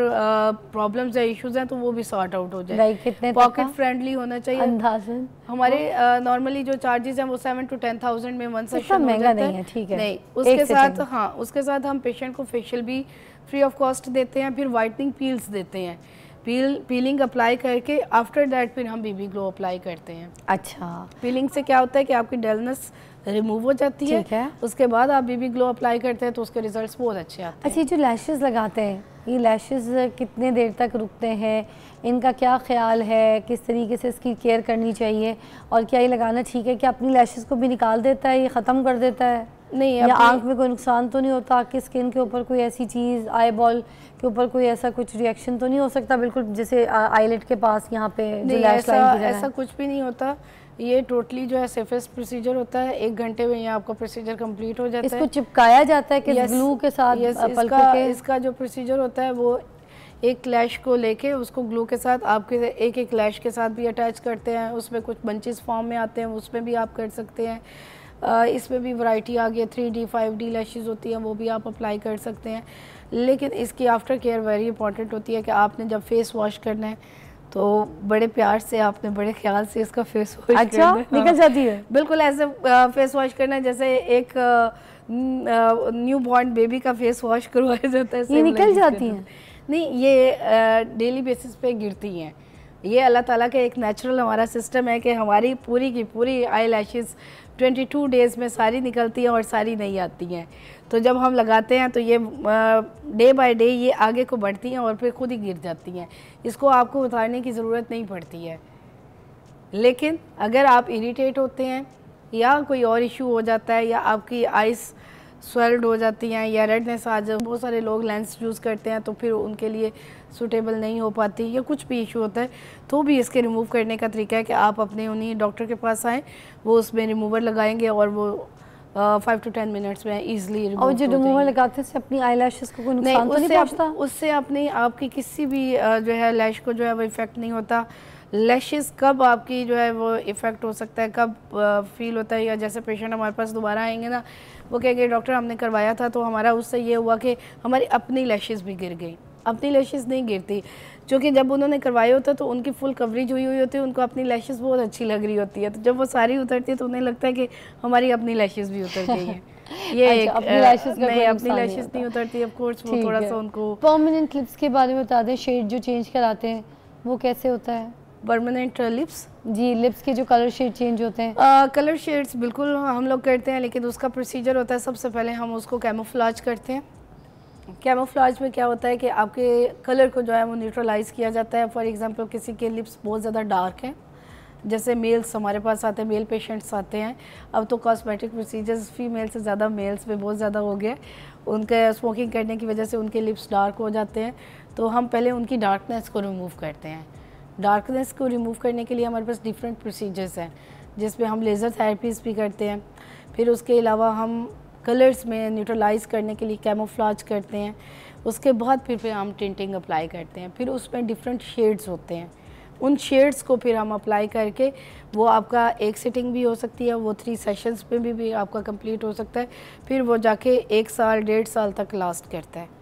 प्रॉब्लम्स या इश्यूज़ हैं तो वो भी सॉर्ट आउट हो जाए कितने पॉकेट फ्रेंडली होना चाहिए अंदाजन हमारे नॉर्मली जो चार्जेस हैं वो सेवन टू टेन थाउजेंड में वन से महंगा नहीं है ठीक है नहीं उसके साथ हाँ उसके साथ हम पेशेंट को फेशियल भी फ्री ऑफ कॉस्ट देते हैं फिर वाइटनिंग पील्स देते हैं पील पीलिंग अप्लाई करके आफ्टर दैट फिर हम बीबी ग्लो अप्लाई करते हैं अच्छा पीलिंग से क्या होता है कि आपकी डलनेस रिमूव हो जाती है।, है उसके बाद आप बीबी ग्लो अप्लाई करते हैं तो उसके रिजल्ट्स बहुत अच्छे आते हैं अच्छा जो लैशेस लगाते हैं ये लैशेस कितने देर तक रुकते हैं इनका क्या ख्याल है किस तरीके से इसकी केयर करनी चाहिए और क्या ये लगाना ठीक है क्या अपनी लैशेज़ को भी निकाल देता है ये ख़त्म कर देता है नहीं या आँख में कोई नुकसान तो नहीं होता आँख की स्किन के ऊपर कोई ऐसी चीज़ आई बॉल के ऊपर कोई ऐसा कुछ रिएक्शन तो नहीं हो सकता बिल्कुल जैसे आईलेट के पास यहाँ पे जो ऐसा, ऐसा कुछ भी नहीं होता ये टोटली जो है सेफेस्ट प्रोसीजर होता है एक घंटे में ये आपका प्रोसीजर कंप्लीट हो जाता इसको है इसको चिपकाया जाता है कि yes, ग्लू के साथ yes, इसका, के? इसका जो प्रोसीजर होता है वो एक क्लैश को लेके उसको ग्लू के साथ आपके एक एक क्लैश के साथ भी अटैच करते हैं उसमें कुछ बंचेस फॉर्म में आते हैं उसमें भी आप कर सकते हैं इसमें भी वराइटी आ गई है three D five D lashes होती हैं वो भी आप अप्लाई कर सकते हैं लेकिन इसकी आफ्टर केयर वेरी इंपॉर्टेंट होती है कि आपने जब फेस वॉश करना है तो बड़े प्यार से आपने बड़े ख्याल से इसका फेस वॉश अच्छा निकल हाँ। जाती है बिल्कुल ऐसे फेस वॉश करना जैसे एक न्यू बॉर्न बेबी का फेस वॉश [LAUGHS] करवाया जाता है ये निकल जाती हैं नहीं ये डेली uh, बेसिस पे गिरती हैं ये अल्लाह ताला का एक नेचुरल हमारा सिस्टम है कि हमारी पूरी की पूरी आई लैशेज़ ट्वेंटी डेज़ में सारी निकलती हैं और सारी नहीं आती हैं तो जब हम लगाते हैं तो ये डे बाय डे ये आगे को बढ़ती हैं और फिर खुद ही गिर जाती हैं इसको आपको उतारने की ज़रूरत नहीं पड़ती है लेकिन अगर आप इरीटेट होते हैं या कोई और इशू हो जाता है या आपकी आइस स्वेल्ड हो जाती हैं या रेडनेस आ जाए बहुत सारे लोग लेंस यूज़ करते हैं तो फिर उनके लिए सूटेबल नहीं हो पाती या कुछ भी इशू होता है तो भी इसके रिमूव करने का तरीका है कि आप अपने उन्हीं डॉक्टर के पास आएँ वो उसमें रिमूवर लगाएंगे और वो फाइव टू टेन मिनट्स में इजिली और जो रिमूवर लगाते हैं अपनी आई लैशेज को कोई नुकसान तो नहीं पहुँचता उससे अपनी आपकी किसी भी जो है लैश को जो है वो इफेक्ट नहीं होता लैशेस कब आपकी जो है वो इफ़ेक्ट हो सकता है कब फील होता है या जैसे पेशेंट हमारे पास दोबारा आएंगे ना वो कहेंगे डॉक्टर हमने करवाया था तो हमारा उससे ये हुआ कि हमारी अपनी लैशेस भी गिर गई अपनी लैशेस नहीं गिरती जो कि जब उन्होंने करवाया होता है तो उनकी फुल कवरेज हुई हुई होती है उनको अपनी लैशेज़ बहुत अच्छी लग रही होती है तो जब वो सारी उतरती है तो उन्हें लगता है कि हमारी अपनी लैशेज़ भी उतर गई हैं [LAUGHS] ये अच्छा, अपनी लैशेस नहीं अपनी लैशेस नहीं उतरती ऑफ कोर्स वो थोड़ा सा उनको बता दें शेड जो चेंज कराते हैं वो कैसे होता है परमानेंट लिप्स uh, जी लिप्स के जो कलर शेड चेंज होते हैं कलर uh, शेड्स बिल्कुल हम लोग करते हैं लेकिन उसका प्रोसीजर होता है सबसे पहले हम उसको कैमोफ्लाज करते हैं कैमोफ्लाज में क्या होता है कि आपके कलर को जो है वो न्यूट्रलाइज किया जाता है फॉर एग्जांपल किसी के लिप्स बहुत ज़्यादा डार्क हैं जैसे मेल्स हमारे पास आते हैं मेल पेशेंट्स आते हैं अब तो कॉस्मेटिक प्रोसीजर्स फीमेल से ज़्यादा मेल्स में बहुत ज़्यादा हो गए उनके स्मोकिंग करने की वजह से उनके लिप्स डार्क हो जाते हैं तो हम पहले उनकी डार्कनेस को रिमूव करते हैं डार्कनेस को रिमूव करने के लिए हमारे पास डिफरेंट प्रोसीजर्स हैं जिसमें हम लेज़र थेरेपीज़ भी करते हैं फिर उसके अलावा हम कलर्स में न्यूट्रलाइज करने के लिए कैमोफ्लाज करते हैं उसके बाद फिर फिर हम टिंटिंग अप्लाई करते हैं फिर उसमें डिफरेंट शेड्स होते हैं उन शेड्स को फिर हम अप्लाई करके वो आपका एक सेटिंग भी हो सकती है वो थ्री सेशंस में भी, भी आपका कंप्लीट हो सकता है फिर वो जाके एक साल डेढ़ साल तक लास्ट करता है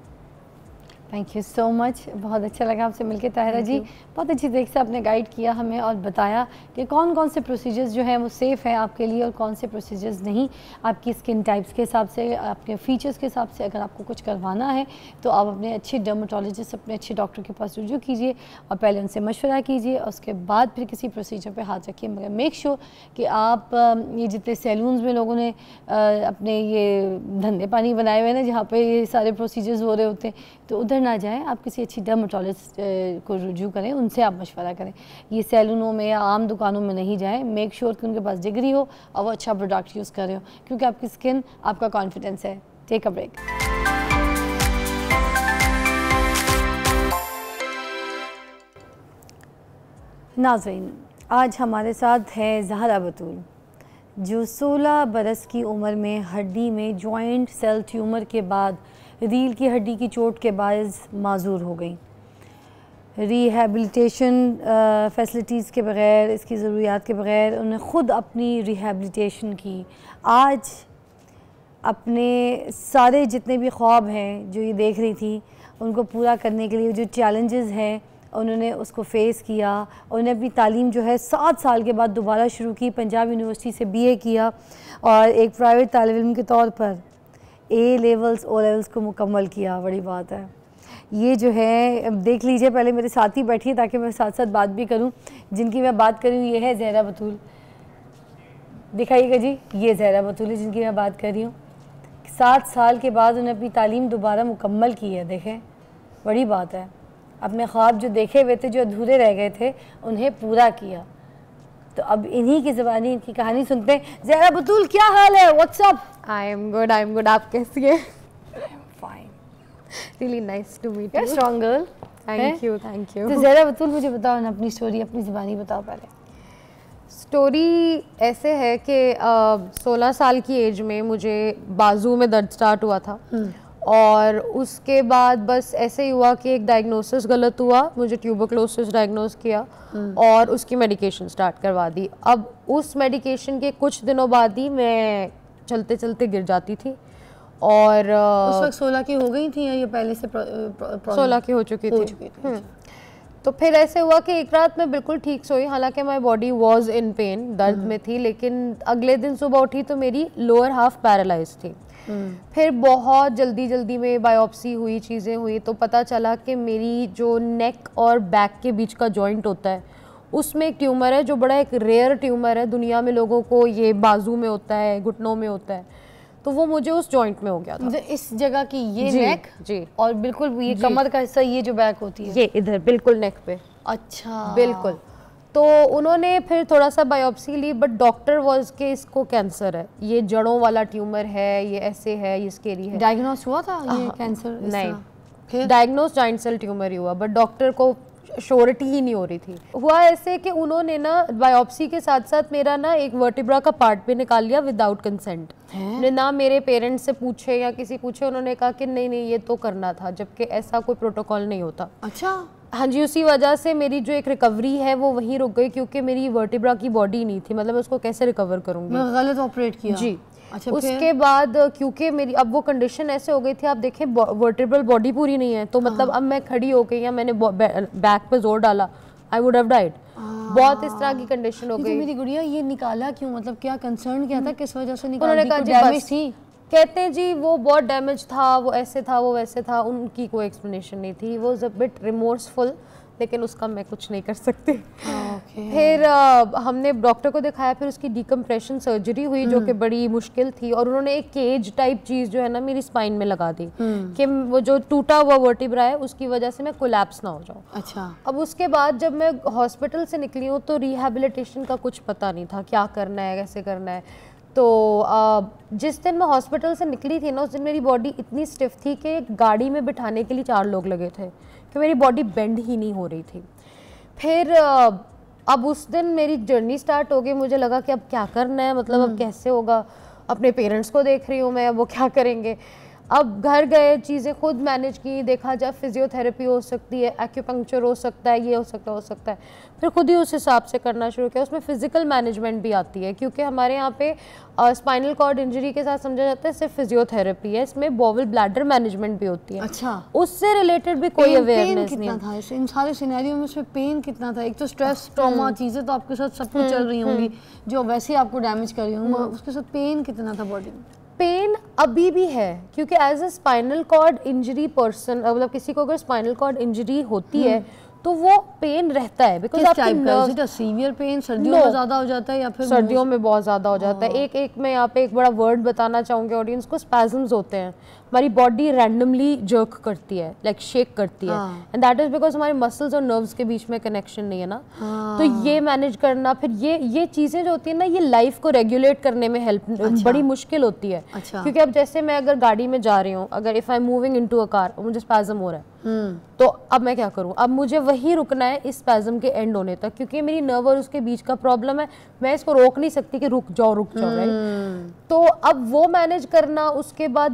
थैंक यू सो मच बहुत अच्छा लगा आपसे मिलकर ताहरा जी बहुत अच्छी तरीके से आपने गाइड किया हमें और बताया कि कौन कौन से प्रोसीजर्स जो हैं वो सेफ़ हैं आपके लिए और कौन से प्रोसीजर्स नहीं आपकी स्किन टाइप्स के हिसाब से आपके फीचर्स के हिसाब से अगर आपको कुछ करवाना है तो आप अपने अच्छे डर्माटोलॉजिस्ट अपने अच्छे डॉक्टर के पास रुजू कीजिए और पहले उनसे मशवरा कीजिए और उसके बाद फिर किसी प्रोसीजर पर हाथ रखिए मगर मेक श्योर कि आप ये जितने सैलून्स में लोगों ने अपने ये धंधे पानी बनाए हुए हैं ना जहाँ पर ये सारे प्रोसीजर्स हो रहे होते हैं तो उधर डॉक्टर ना जाएं आप किसी अच्छी डर्माटोलॉजिस्ट को रुजू करें उनसे आप मशवरा करें ये सैलूनों में या आम दुकानों में नहीं जाएं मेक श्योर sure कि उनके पास डिग्री हो और वो अच्छा प्रोडक्ट यूज़ कर रहे हो क्योंकि आपकी स्किन आपका कॉन्फिडेंस है टेक अ ब्रेक नाजरीन आज हमारे साथ है जहरा बतूल जो 16 बरस की उम्र में हड्डी में जॉइंट सेल ट्यूमर के बाद रील की हड्डी की चोट के बायस माजूर हो गई रिहेबलीटेशन फैसिलिटीज़ के बग़ैर इसकी ज़रूरियात के बग़ैर उन्होंने ख़ुद अपनी रिहेबलीटेशन की आज अपने सारे जितने भी ख्वाब हैं जो ये देख रही थी उनको पूरा करने के लिए जो चैलेंजेस हैं उन्होंने उसको फ़ेस किया उन्होंने अपनी तालीम जो है सात साल के बाद दोबारा शुरू की पंजाब यूनिवर्सिटी से बीए किया और एक प्राइवेट तालब इम के तौर पर ए लेवल्स ओ लेवल्स को मुकम्मल किया बड़ी बात है ये जो है देख लीजिए पहले मेरे साथ ही बैठिए ताकि मैं साथ साथ बात भी करूं जिनकी मैं बात हूँ ये है जहरा बतूल दिखाइएगा जी ये जहरा बतूल है जिनकी मैं बात कर रही हूँ सात साल के बाद उन्हें अपनी तालीम दोबारा मुकम्मल की है देखें बड़ी बात है अपने ख्वाब जो देखे हुए थे जो अधूरे रह गए थे उन्हें पूरा किया तो अब इन्हीं की ज़बानी इनकी कहानी सुनते हैं जहरा बतूल क्या हाल है what's up I am good I am good आप कैसी हैं fine really nice to meet you strong girl thank you thank you तो ज़रा बतूल मुझे बताओ ना अपनी स्टोरी अपनी ज़बानी बताओ पहले स्टोरी ऐसे है कि सोलह साल की एज में मुझे बाजू में दर्द स्टार्ट हुआ था हम्म। और उसके बाद बस ऐसे ही हुआ कि एक डायग्नोसिस गलत हुआ मुझे ट्यूबोक्लोसिस डायग्नोस किया हम्म। और उसकी मेडिकेशन स्टार्ट करवा दी अब उस मेडिकेशन के कुछ दिनों बाद ही मैं चलते चलते गिर जाती थी और उस वक्त सोलह की हो गई थी या ये पहले से सोलह की हो चुकी थी, चुकी थी। हम्म। अच्छा। तो फिर ऐसे हुआ कि एक रात मैं बिल्कुल ठीक सोई हालांकि my body was in pain दर्द हम्म। में थी लेकिन अगले दिन सुबह उठी तो मेरी लोअर हाफ पैरालाइज थी हम्म। फिर बहुत जल्दी जल्दी में बायोप्सी हुई चीज़ें हुई तो पता चला कि मेरी जो नेक और बैक के बीच का जॉइंट होता है उसमें एक ट्यूमर है जो बड़ा एक रेयर ट्यूमर है दुनिया में लोगों को ये बाजू में होता है घुटनों में होता है तो वो मुझे उस जॉइंट में हो गया था इस जगह की ये नेक जी और बिल्कुल ये कमर का हिस्सा ये जो बैक होती है ये इधर बिल्कुल नेक पे अच्छा बिल्कुल तो उन्होंने फिर थोड़ा सा बायोप्सी ली बट डॉक्टर वॉज के इसको कैंसर है ये जड़ों वाला ट्यूमर है ये ऐसे है ये इसके लिए डायग्नोस हुआ था ये कैंसर हाँ। नहीं डायग्नोस जॉइंट सेल ट्यूमर ही हुआ बट डॉक्टर को श्योरिटी ही नहीं हो रही थी हुआ ऐसे कि उन्होंने ना बायोप्सी के साथ साथ मेरा ना एक वर्टिब्रा का पार्ट भी निकाल लिया विदाउट कंसेंट ने ना मेरे पेरेंट्स से पूछे या किसी पूछे उन्होंने कहा कि नहीं नहीं ये तो करना था जबकि ऐसा कोई प्रोटोकॉल नहीं होता अच्छा हाँ जी उसी वजह से मेरी जो एक रिकवरी है वो वहीं रुक गई क्योंकि मेरी वर्टिब्रा की बॉडी नहीं थी मतलब उसको कैसे रिकवर करूंगी गलत ऑपरेट किया जी अच्छा, उसके बाद क्योंकि मेरी अब वो कंडीशन ऐसे हो गई थी आप देखें वर्टिब्रल बॉडी पूरी नहीं है तो मतलब हाँ। अब मैं खड़ी हो गई या मैंने बैक पे जोर डाला आई वुड हैव डाइड बहुत इस तरह की कंडीशन हो तो गई मेरी गुड़िया ये निकाला क्यों मतलब क्या कंसर्न क्या था हम्म। किस वजह से निकाला उन्होंने कहा डैमेज थी कहते हैं जी वो बहुत डैमेज था वो ऐसे था वो वैसे था उनकी कोई एक्सप्लेनेशन नहीं थी वो बिट रिमोर्सफुल लेकिन उसका मैं कुछ नहीं कर सकती okay. हाँ, फिर आ, हमने डॉक्टर को दिखाया फिर उसकी डिकम्प्रेशन सर्जरी हुई जो कि हम्म। बड़ी मुश्किल थी और उन्होंने एक केज टाइप चीज़ जो है ना मेरी स्पाइन में लगा दी हम्म। कि वो जो टूटा हुआ वर्टिब्रा है उसकी वजह से मैं कोलैप्स ना हो जाऊँ अच्छा अब उसके बाद जब मैं हॉस्पिटल से निकली हूँ तो रिहेबिलिटेशन का कुछ पता नहीं था क्या करना है कैसे करना है तो जिस दिन मैं हॉस्पिटल से निकली थी ना उस दिन मेरी बॉडी इतनी स्टिफ थी कि गाड़ी में बिठाने के लिए चार लोग लगे थे फिर तो मेरी बॉडी बेंड ही नहीं हो रही थी फिर अब उस दिन मेरी जर्नी स्टार्ट हो गई मुझे लगा कि अब क्या करना है मतलब अब हम्म। कैसे होगा अपने पेरेंट्स को देख रही हूँ मैं वो क्या करेंगे अब घर गए चीज़ें खुद मैनेज की देखा जाए फिजियोथेरेपी हो सकती है एक्यूपंक्चर हो सकता है ये हो सकता है हो सकता है फिर खुद ही उस हिसाब से करना शुरू किया उसमें फ़िज़िकल मैनेजमेंट भी आती है क्योंकि हमारे यहाँ पे स्पाइनल कॉर्ड इंजरी के साथ समझा जाता है सिर्फ फिजियोथेरेपी है इसमें बॉवल ब्लैडर मैनेजमेंट भी होती है अच्छा उससे रिलेटेड भी कोई अवेयरनेस नहीं था इन सारे सिनेरियो में उसमें पेन कितना था एक तो स्ट्रेस ट्रॉमा चीज़ें तो आपके साथ सब कुछ हम्म, चल रही होंगी हम्म। जो वैसे ही आपको डैमेज कर रही होंगी हम्म। उसके साथ पेन कितना था बॉडी में पेन अभी भी है क्योंकि as a spinal cord injury person मतलब किसी को अगर स्पाइनल कॉर्ड इंजरी होती है हम्म। तो वो पेन रहता है बिकॉज सीवियर पेन सर्दियों में ज्यादा हो जाता है या फिर सर्दियों में बहुत ज्यादा हो जाता है हाँ। एक एक मैं यहाँ पे एक बड़ा वर्ड बताना चाहूंगी ऑडियंस को स्पैजम्स होते हैं हमारी बॉडी रैंडमली जर्क करती है लाइक like शेक करती है एंड दैट इज बिकॉज हमारे मसल्स और नर्व्स के बीच में कनेक्शन नहीं है ना हाँ. तो ये मैनेज करना फिर ये ये चीज़ें जो होती है ना ये लाइफ को रेगुलेट करने में हेल्प अच्छा. बड़ी मुश्किल होती है अच्छा. क्योंकि अब जैसे मैं अगर गाड़ी में जा रही हूँ अगर if I moving in to a car मुझे स्पैजम हो रहा है हम्म. तो अब मैं क्या करूँ अब मुझे वही रुकना है इस पैजम के एंड होने तक क्योंकि मेरी नर्व और उसके बीच का प्रॉब्लम है मैं इसको रोक नहीं सकती कि रुक जाओ रुक जाओ हम्म. तो अब वो मैनेज करना उसके बाद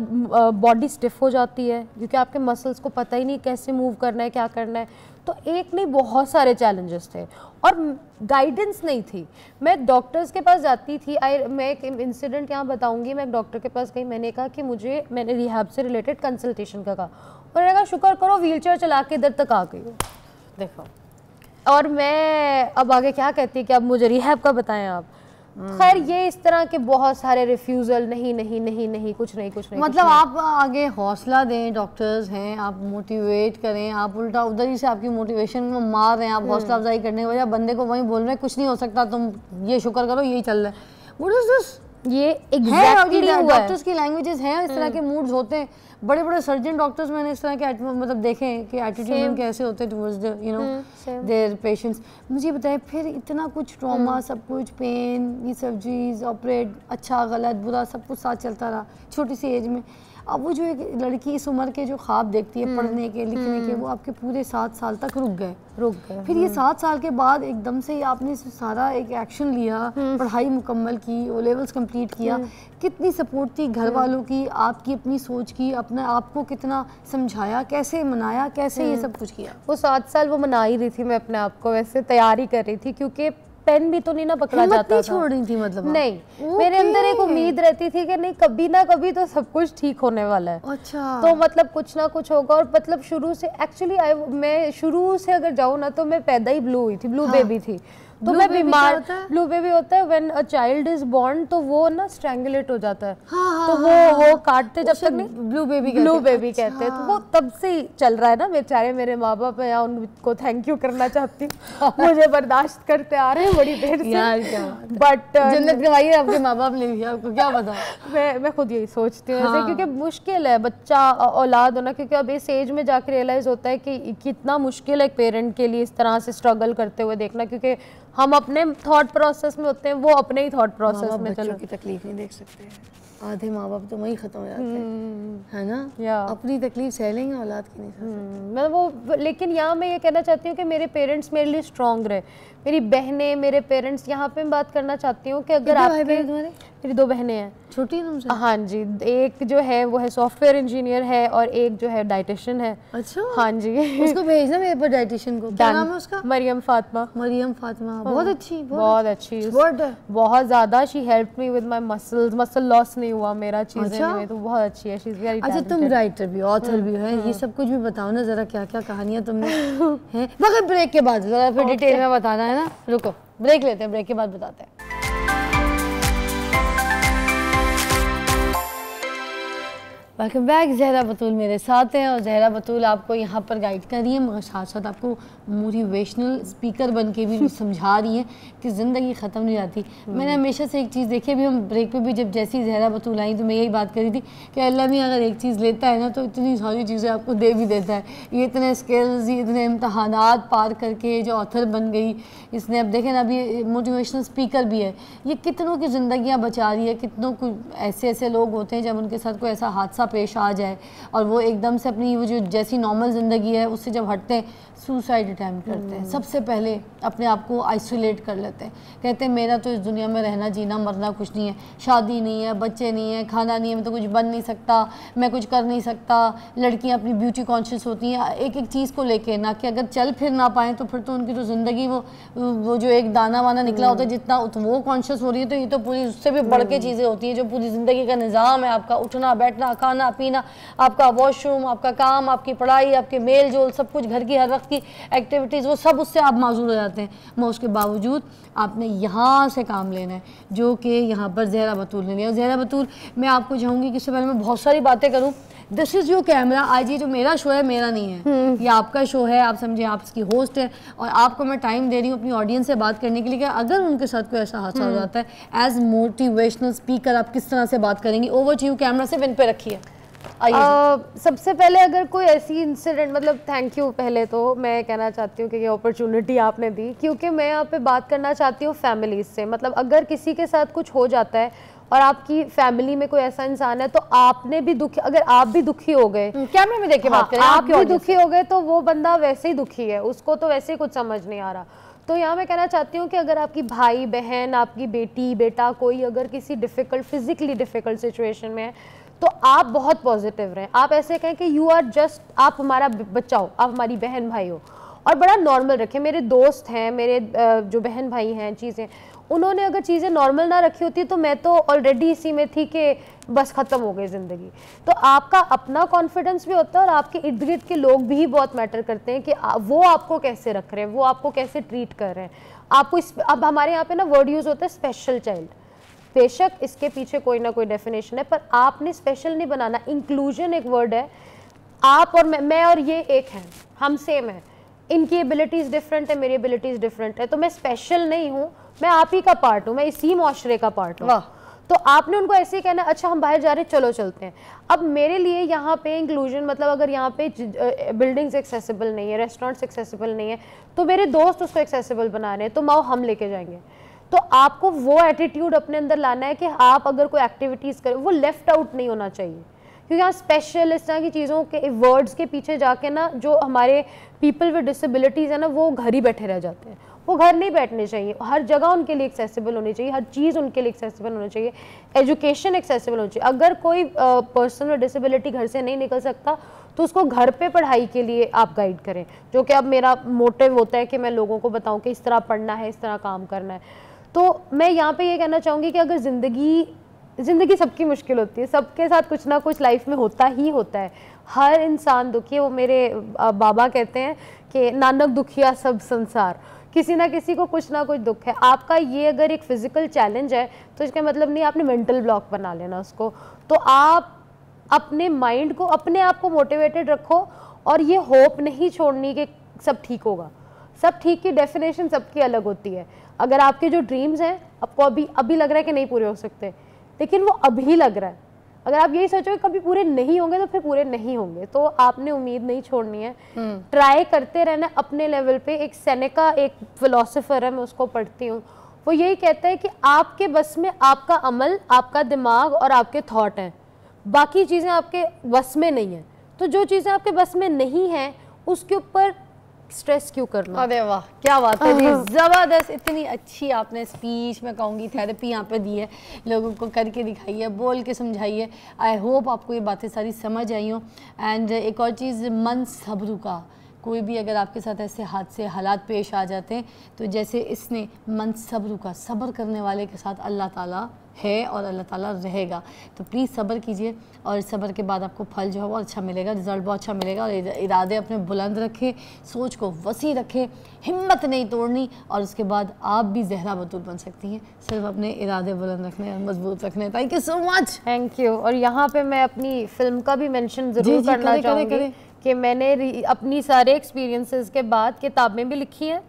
बॉडी स्टिफ हो जाती है क्योंकि आपके मसल्स को पता ही नहीं कैसे मूव करना है क्या करना है तो एक नहीं बहुत सारे चैलेंजेस थे और गाइडेंस नहीं थी मैं डॉक्टर्स के पास जाती थी आई मैं एक इंसिडेंट यहाँ बताऊंगी मैं एक डॉक्टर के पास गई मैंने कहा कि मुझे मैंने रिहाब से रिलेटेड कंसल्टेशन का कहा उन्होंने कहा शुक्र करो व्हील चेयर चला के इधर तक आ गई हो देखो और मैं अब आगे क्या कहती है कि अब मुझे रिहाब का बताएं आप हम्म। खैर ये इस तरह के बहुत सारे रिफ्यूजल नहीं नहीं नहीं नहीं कुछ नहीं कुछ नहीं मतलब आप आगे हौसला दें डॉक्टर्स हैं आप मोटिवेट करें आप उल्टा उधर ही से आपकी मोटिवेशन में मार रहे हैं आप हम्म। हौसला अफजाई करने की वजह बंदे को वहीं बोल रहे हैं कुछ नहीं हो सकता तुम ये शुक्र करो यही चल रहा है ये डॉक्टर्स की लैंग्वेजेस हैं इस तरह के मूड्स हम्म। होते हैं बड़े बड़े सर्जन डॉक्टर्स मैंने इस तरह के मतलब देखे हैं कि एटीट्यूड उनके ऐसे होते हैं यू नो देयर पेशेंट्स मुझे बताए फिर इतना कुछ ट्रॉमा hmm. सब कुछ पेन ये सब चीज़ ऑपरेट अच्छा गलत बुरा सब कुछ साथ चलता रहा छोटी सी एज में अब वो जो एक लड़की इस उम्र के जो ख्वाब देखती है हम्म, पढ़ने के लिखने के हम्म। वो आपके पूरे सात साल तक रुक गए रुक गए फिर ये हम्म। सात साल के बाद एकदम से ही आपने सारा एक एक्शन लिया पढ़ाई मुकम्मल की ओ लेवल्स कम्प्लीट किया कितनी सपोर्ट थी घर वालों की आपकी अपनी सोच की अपना आपको कितना समझाया कैसे मनाया कैसे ये सब कुछ किया वो सात साल वो मना ही रही थी मैं अपने आप को वैसे तैयारी कर रही थी क्योंकि पेन भी तो नहीं ना पकड़ा जाता था छोड़नी थी मतलब नहीं मेरे अंदर एक उम्मीद रहती थी कि नहीं कभी ना कभी तो सब कुछ ठीक होने वाला है अच्छा तो मतलब कुछ ना कुछ होगा और मतलब शुरू से एक्चुअली मैं शुरू से अगर जाऊँ ना तो मैं पैदा ही ब्लू हुई थी ब्लू बेबी हाँ। थी तो मैं बीमार ब्लू बेबी होता है when a child is born तो वो ना स्ट्रैंगुलेट हो जाता है हाँ, हाँ, तो हाँ, वो वो काटते जब तक नहीं ब्लू बेबी ब्लू बेबी कहते हैं अच्छा। तो वो तब से ही चल रहा है ना बेचारे मेरे माँ बाप है या उनको थैंक यू करना चाहती हूँ [LAUGHS] मुझे बर्दाश्त करते आ रहे हैं बड़ी देर से बट जन्नत गवाई है आपके माँ बाप ने भी आपको क्या पता [LAUGHS] मैं मैं खुद यही सोचती हूँ क्योंकि मुश्किल है बच्चा औलाद होना क्योंकि अब इस एज में जाके रियलाइज होता है कि कितना मुश्किल है एक पेरेंट के लिए इस तरह से स्ट्रगल करते हुए देखना क्योंकि हम अपने थॉट प्रोसेस में होते हैं वो अपने ही थॉट प्रोसेस में चलो की तकलीफ नहीं देख सकते आधे माँ बाप तो वही खत्म हो जाते हैं हम्म। है ना या अपनी तकलीफ सह लेंगे औलाद की नहीं हम्म। मैं वो लेकिन यहाँ मैं ये कहना चाहती हूँ कि मेरे पेरेंट्स मेरे लिए स्ट्रांग रहे मेरी बहनें मेरे पेरेंट्स यहाँ पे मैं बात करना चाहती हूँ कि अगर आप मेरी दो बहनें हैं छोटी तुमसे हाँ जी एक जो है वो है सॉफ्टवेयर इंजीनियर है और एक जो है डाइटिशियन है अच्छा हाँ जी उसको भेजना मेरे पर डाइटिशियन को क्या नाम है उसका मरियम फातिमा मरियम फातिमा हाँ। बहुत अच्छी बहुत अच्छी बहुत ज़्यादा she help me with my muscles muscle loss नहीं हुआ मेरा अच्छा। है तो बहुत अच्छी है शी अच्छा तुम राइटर भी ऑथर भी है ये हाँ। सब कुछ भी बताओ ना ज़रा क्या क्या कहानियाँ तुमने हैं मगर ब्रेक के बाद ज़रा फिर डिटेल में बताना है ना रुको ब्रेक लेते हैं ब्रेक के बाद बताते हैं वेलकम बैक जहरा बतूल मेरे साथ हैं और जहरा बतूल आपको यहाँ पर गाइड कर रही है मगर साथ साथ आपको मोटिवेशनल स्पीकर बन के भी समझा रही हैं कि ज़िंदगी ख़त्म नहीं जाती मैंने हम्म। हमेशा से एक चीज़ देखी अभी हम ब्रेक पे भी जब जैसी जहरा बतूल आई तो मैं यही बात करी थी कि अल्लाह ने अगर एक चीज़ लेता है ना तो इतनी सारी चीज़ें आपको दे भी देता है ये इतने स्किल्स ये इतने इम्तहान पार करके जो ऑथर बन गई इसने अब देखें ना अभी मोटिवेशनल स्पीकर भी है ये कितनों की ज़िंदियाँ बचा रही है कितनों को ऐसे ऐसे लोग होते हैं जब उनके साथ कोई ऐसा हादसा पेश आ जाए और वो एकदम से अपनी वो जो जैसी नॉर्मल ज़िंदगी है उससे जब हटते हैं सुसाइड अटैम्प्ट करते हैं हम्म। सबसे पहले अपने आप को आइसोलेट कर लेते हैं कहते हैं मेरा तो इस दुनिया में रहना जीना मरना कुछ नहीं है शादी नहीं है बच्चे नहीं है खाना नहीं है मैं तो कुछ बन नहीं सकता मैं कुछ कर नहीं सकता लड़कियाँ अपनी ब्यूटी कॉन्शियस होती हैं एक एक चीज़ को लेके ना कि अगर चल फिर ना पाएँ तो फिर तो उनकी तो ज़िंदगी वो वो जो एक दाना वाना निकला होता है हम्म। जितना वो कॉन्शियस हो रही है तो ये तो पूरी उससे भी बढ़ के हम्म। चीज़ें होती हैं जो पूरी ज़िंदगी का निज़ाम है आपका उठना बैठना खाना पीना आपका वॉशरूम आपका काम आपकी पढ़ाई आपके मेल जोल सब कुछ घर की हर वक्त की एक्टिविटीज़ वो सब उससे आप माजूर हो जाते हैं मैं उसके बावजूद आपने यहाँ से काम लेना है जो कि यहाँ पर जहरा बतूल ने लिया जहरा बतूल मैं आपको चाहूँगी कि इससे पहले मैं बहुत सारी बातें करूँ दिस इज़ योर कैमरा आज ये जो मेरा शो है मेरा नहीं है हम्म। ये आपका शो है आप समझे आप इसकी होस्ट है और आपको मैं टाइम दे रही हूँ अपनी ऑडियंस से बात करने के लिए कि अगर उनके साथ कोई ऐसा हादसा हो हम्म। जाता है एज मोटिवेशनल स्पीकर आप किस तरह से बात करेंगी ओवर टू यू कैमरा से इन पे रखिए सबसे पहले अगर कोई ऐसी इंसिडेंट मतलब थैंक यू पहले तो मैं कहना चाहती हूँ कि ये अपॉर्चुनिटी आपने दी क्योंकि मैं यहाँ पे बात करना चाहती हूँ फैमिलीज से मतलब अगर किसी के साथ कुछ हो जाता है और आपकी फैमिली में कोई ऐसा इंसान है तो आपने भी दुखी अगर आप भी दुखी हो गए कैमरे में देखे हाँ, बात करें आप भी दुखी हो गए तो वो बंदा वैसे ही दुखी है उसको तो वैसे ही कुछ समझ नहीं आ रहा तो यहाँ मैं कहना चाहती हूँ कि अगर आपकी भाई बहन आपकी बेटी बेटा कोई अगर किसी डिफ़िकल्ट फिज़िकली डिफ़िकल्ट सिचुएशन में है तो आप बहुत पॉजिटिव रहें आप ऐसे कहें कि यू आर जस्ट आप हमारा बच्चा हो आप हमारी बहन भाई हो और बड़ा नॉर्मल रखें मेरे दोस्त हैं मेरे जो बहन भाई हैं चीज़ें उन्होंने अगर चीज़ें नॉर्मल ना रखी होती तो मैं तो ऑलरेडी इसी में थी कि बस ख़त्म हो गई ज़िंदगी तो आपका अपना कॉन्फिडेंस भी होता है और आपके इर्द गिर्द के लोग भी बहुत मैटर करते हैं कि वो आपको कैसे रख रहे हैं वो आपको कैसे ट्रीट कर रहे हैं आपको इस अब हमारे यहाँ पे ना वर्ड यूज़ होता है स्पेशल चाइल्ड बेशक इसके पीछे कोई ना कोई डेफिनेशन है पर आपने स्पेशल नहीं बनाना इंक्लूजन एक वर्ड है आप और मैं मैं और ये एक हैं हम सेम हैं इनकी एबिलिटीज़ डिफरेंट है मेरी एबिलिटीज़ डिफरेंट है तो मैं स्पेशल नहीं हूँ मैं आप ही का पार्ट हूँ मैं इसी माशरे का पार्ट हूँ तो आपने उनको ऐसे ही कहना अच्छा हम बाहर जा रहे चलो चलते हैं अब मेरे लिए यहाँ पे इंक्लूजन मतलब अगर यहाँ पे बिल्डिंग्स एक्सेसिबल नहीं है रेस्टोरेंट्स एक्सेसिबल नहीं है तो मेरे दोस्त उसको एक्सेसिबल बना रहे हैं तो माओ हम लेके जाएंगे तो आपको वो एटीट्यूड अपने अंदर लाना है कि आप अगर कोई एक्टिविटीज़ करें वो लेफ्ट आउट नहीं होना चाहिए क्योंकि यहाँ स्पेशल इस तरह की चीज़ों के वर्ड्स के पीछे जाके ना जो हमारे पीपल विद डिसेबिलिटीज़ है ना वो घर ही बैठे रह जाते हैं वो घर नहीं बैठने चाहिए हर जगह उनके लिए एक्सेसिबल होनी चाहिए हर चीज़ उनके लिए एक्सेसिबल होनी चाहिए एजुकेशन एक्सेसिबल होनी चाहिए अगर कोई पर्सन विद डिसेबिलिटी घर से नहीं निकल सकता तो उसको घर पे पढ़ाई के लिए आप गाइड करें जो कि अब मेरा मोटिव होता है कि मैं लोगों को बताऊं कि इस तरह पढ़ना है इस तरह काम करना है तो मैं यहाँ पे ये कहना चाहूँगी कि अगर ज़िंदगी ज़िंदगी सबकी मुश्किल होती है सबके साथ कुछ ना कुछ लाइफ में होता ही होता है हर इंसान दुखी है वो मेरे बाबा कहते हैं कि नानक दुखिया सब संसार किसी ना किसी को कुछ ना कुछ दुख है आपका ये अगर एक फ़िज़िकल चैलेंज है तो इसका मतलब नहीं आपने मेंटल ब्लॉक बना लेना उसको तो आप अपने माइंड को अपने आप को मोटिवेटेड रखो और ये होप नहीं छोड़नी कि सब ठीक होगा सब ठीक की डेफिनेशन सबकी अलग होती है अगर आपके जो ड्रीम्स हैं आपको अभी अभी लग रहा है कि नहीं पूरे हो सकते लेकिन वो अभी लग रहा है अगर आप यही सोचो कभी पूरे नहीं होंगे तो फिर पूरे नहीं होंगे तो आपने उम्मीद नहीं छोड़नी है ट्राई हम्म। करते रहना अपने लेवल पे एक सैनिका एक फिलोसोफर है मैं उसको पढ़ती हूँ वो यही कहता है कि आपके बस में आपका अमल आपका दिमाग और आपके थॉट हैं बाकी चीज़ें आपके बस में नहीं हैं तो जो चीज़ें आपके बस में नहीं हैं उसके ऊपर स्ट्रेस क्यों करना अरे वाह क्या बात है ज़बरदस्त इतनी अच्छी आपने स्पीच मैं कहूँगी थेरेपी यहाँ पे दी है लोगों को करके दिखाई है बोल के समझाइए आई होप आपको ये बातें सारी समझ आई हो एंड एक और चीज़ मन सब्रू का कोई भी अगर आपके साथ ऐसे हादसे हालात पेश आ जाते हैं तो जैसे इसने मन सब्र का सब्र करने वाले के साथ अल्लाह ताला है और अल्लाह ताला रहेगा तो प्लीज़ सब्र कीजिए और सब्र के बाद आपको फल जो है वो अच्छा मिलेगा रिज़ल्ट बहुत अच्छा मिलेगा और इरादे अपने बुलंद रखें सोच को वसी रखें हिम्मत नहीं तोड़नी और उसके बाद आप भी जहरा बतूल बन सकती हैं सिर्फ अपने इरादे बुलंद रखने और मजबूत रखने thank you so much thank you और यहाँ पर मैं अपनी फिल्म का भी मैंशन ज़रूर करना चाहूँगी कि मैंने अपनी सारे एक्सपीरियंसेस के बाद किताबें भी लिखी हैं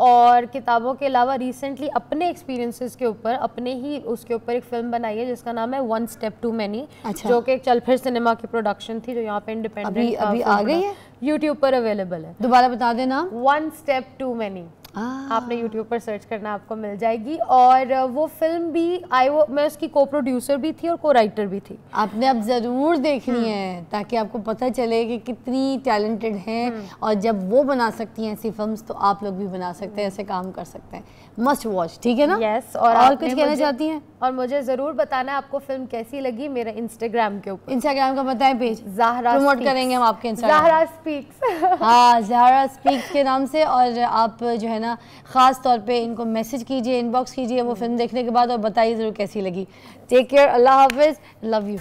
और किताबों के अलावा रिसेंटली अपने एक्सपीरियंसेस के ऊपर अपने ही उसके ऊपर एक फिल्म बनाई है जिसका नाम है वन स्टेप टू मैनी जो कि चल फिर सिनेमा की प्रोडक्शन थी जो यहाँ पे इंडिपेंडेंट अभी, अभी आ गई है यूट्यूब पर अवेलेबल है दोबारा बता देना one step too many Ah. आपने YouTube पर सर्च करना आपको मिल जाएगी और वो फिल्म भी आई वो मैं उसकी को प्रोड्यूसर भी थी और को राइटर भी थी आपने अब ज़रूर देखनी हम्म। है ताकि आपको पता चले कि कितनी टैलेंटेड हैं हम्म। और जब वो बना सकती हैं ऐसी फिल्म तो आप लोग भी बना सकते हैं हम्म। ऐसे काम कर सकते हैं मस्ट वॉच ठीक है ना यस yes, और, और कुछ कहना चाहती हैं और मुझे ज़रूर बताना आपको फिल्म कैसी लगी मेरे इंस्टाग्राम के ऊपर इंस्टाग्राम का बताएं पेज जहरा प्रमोट करेंगे हम आपके जहरा स्पीक्स [LAUGHS] हाँ जहरा स्पीक्स के नाम से और आप जो है ना ख़ास तौर पे इनको मैसेज कीजिए इनबॉक्स कीजिए वो फिल्म देखने के बाद और बताइए ज़रूर कैसी लगी टेक केयर अल्लाह हाफिज़ लव यू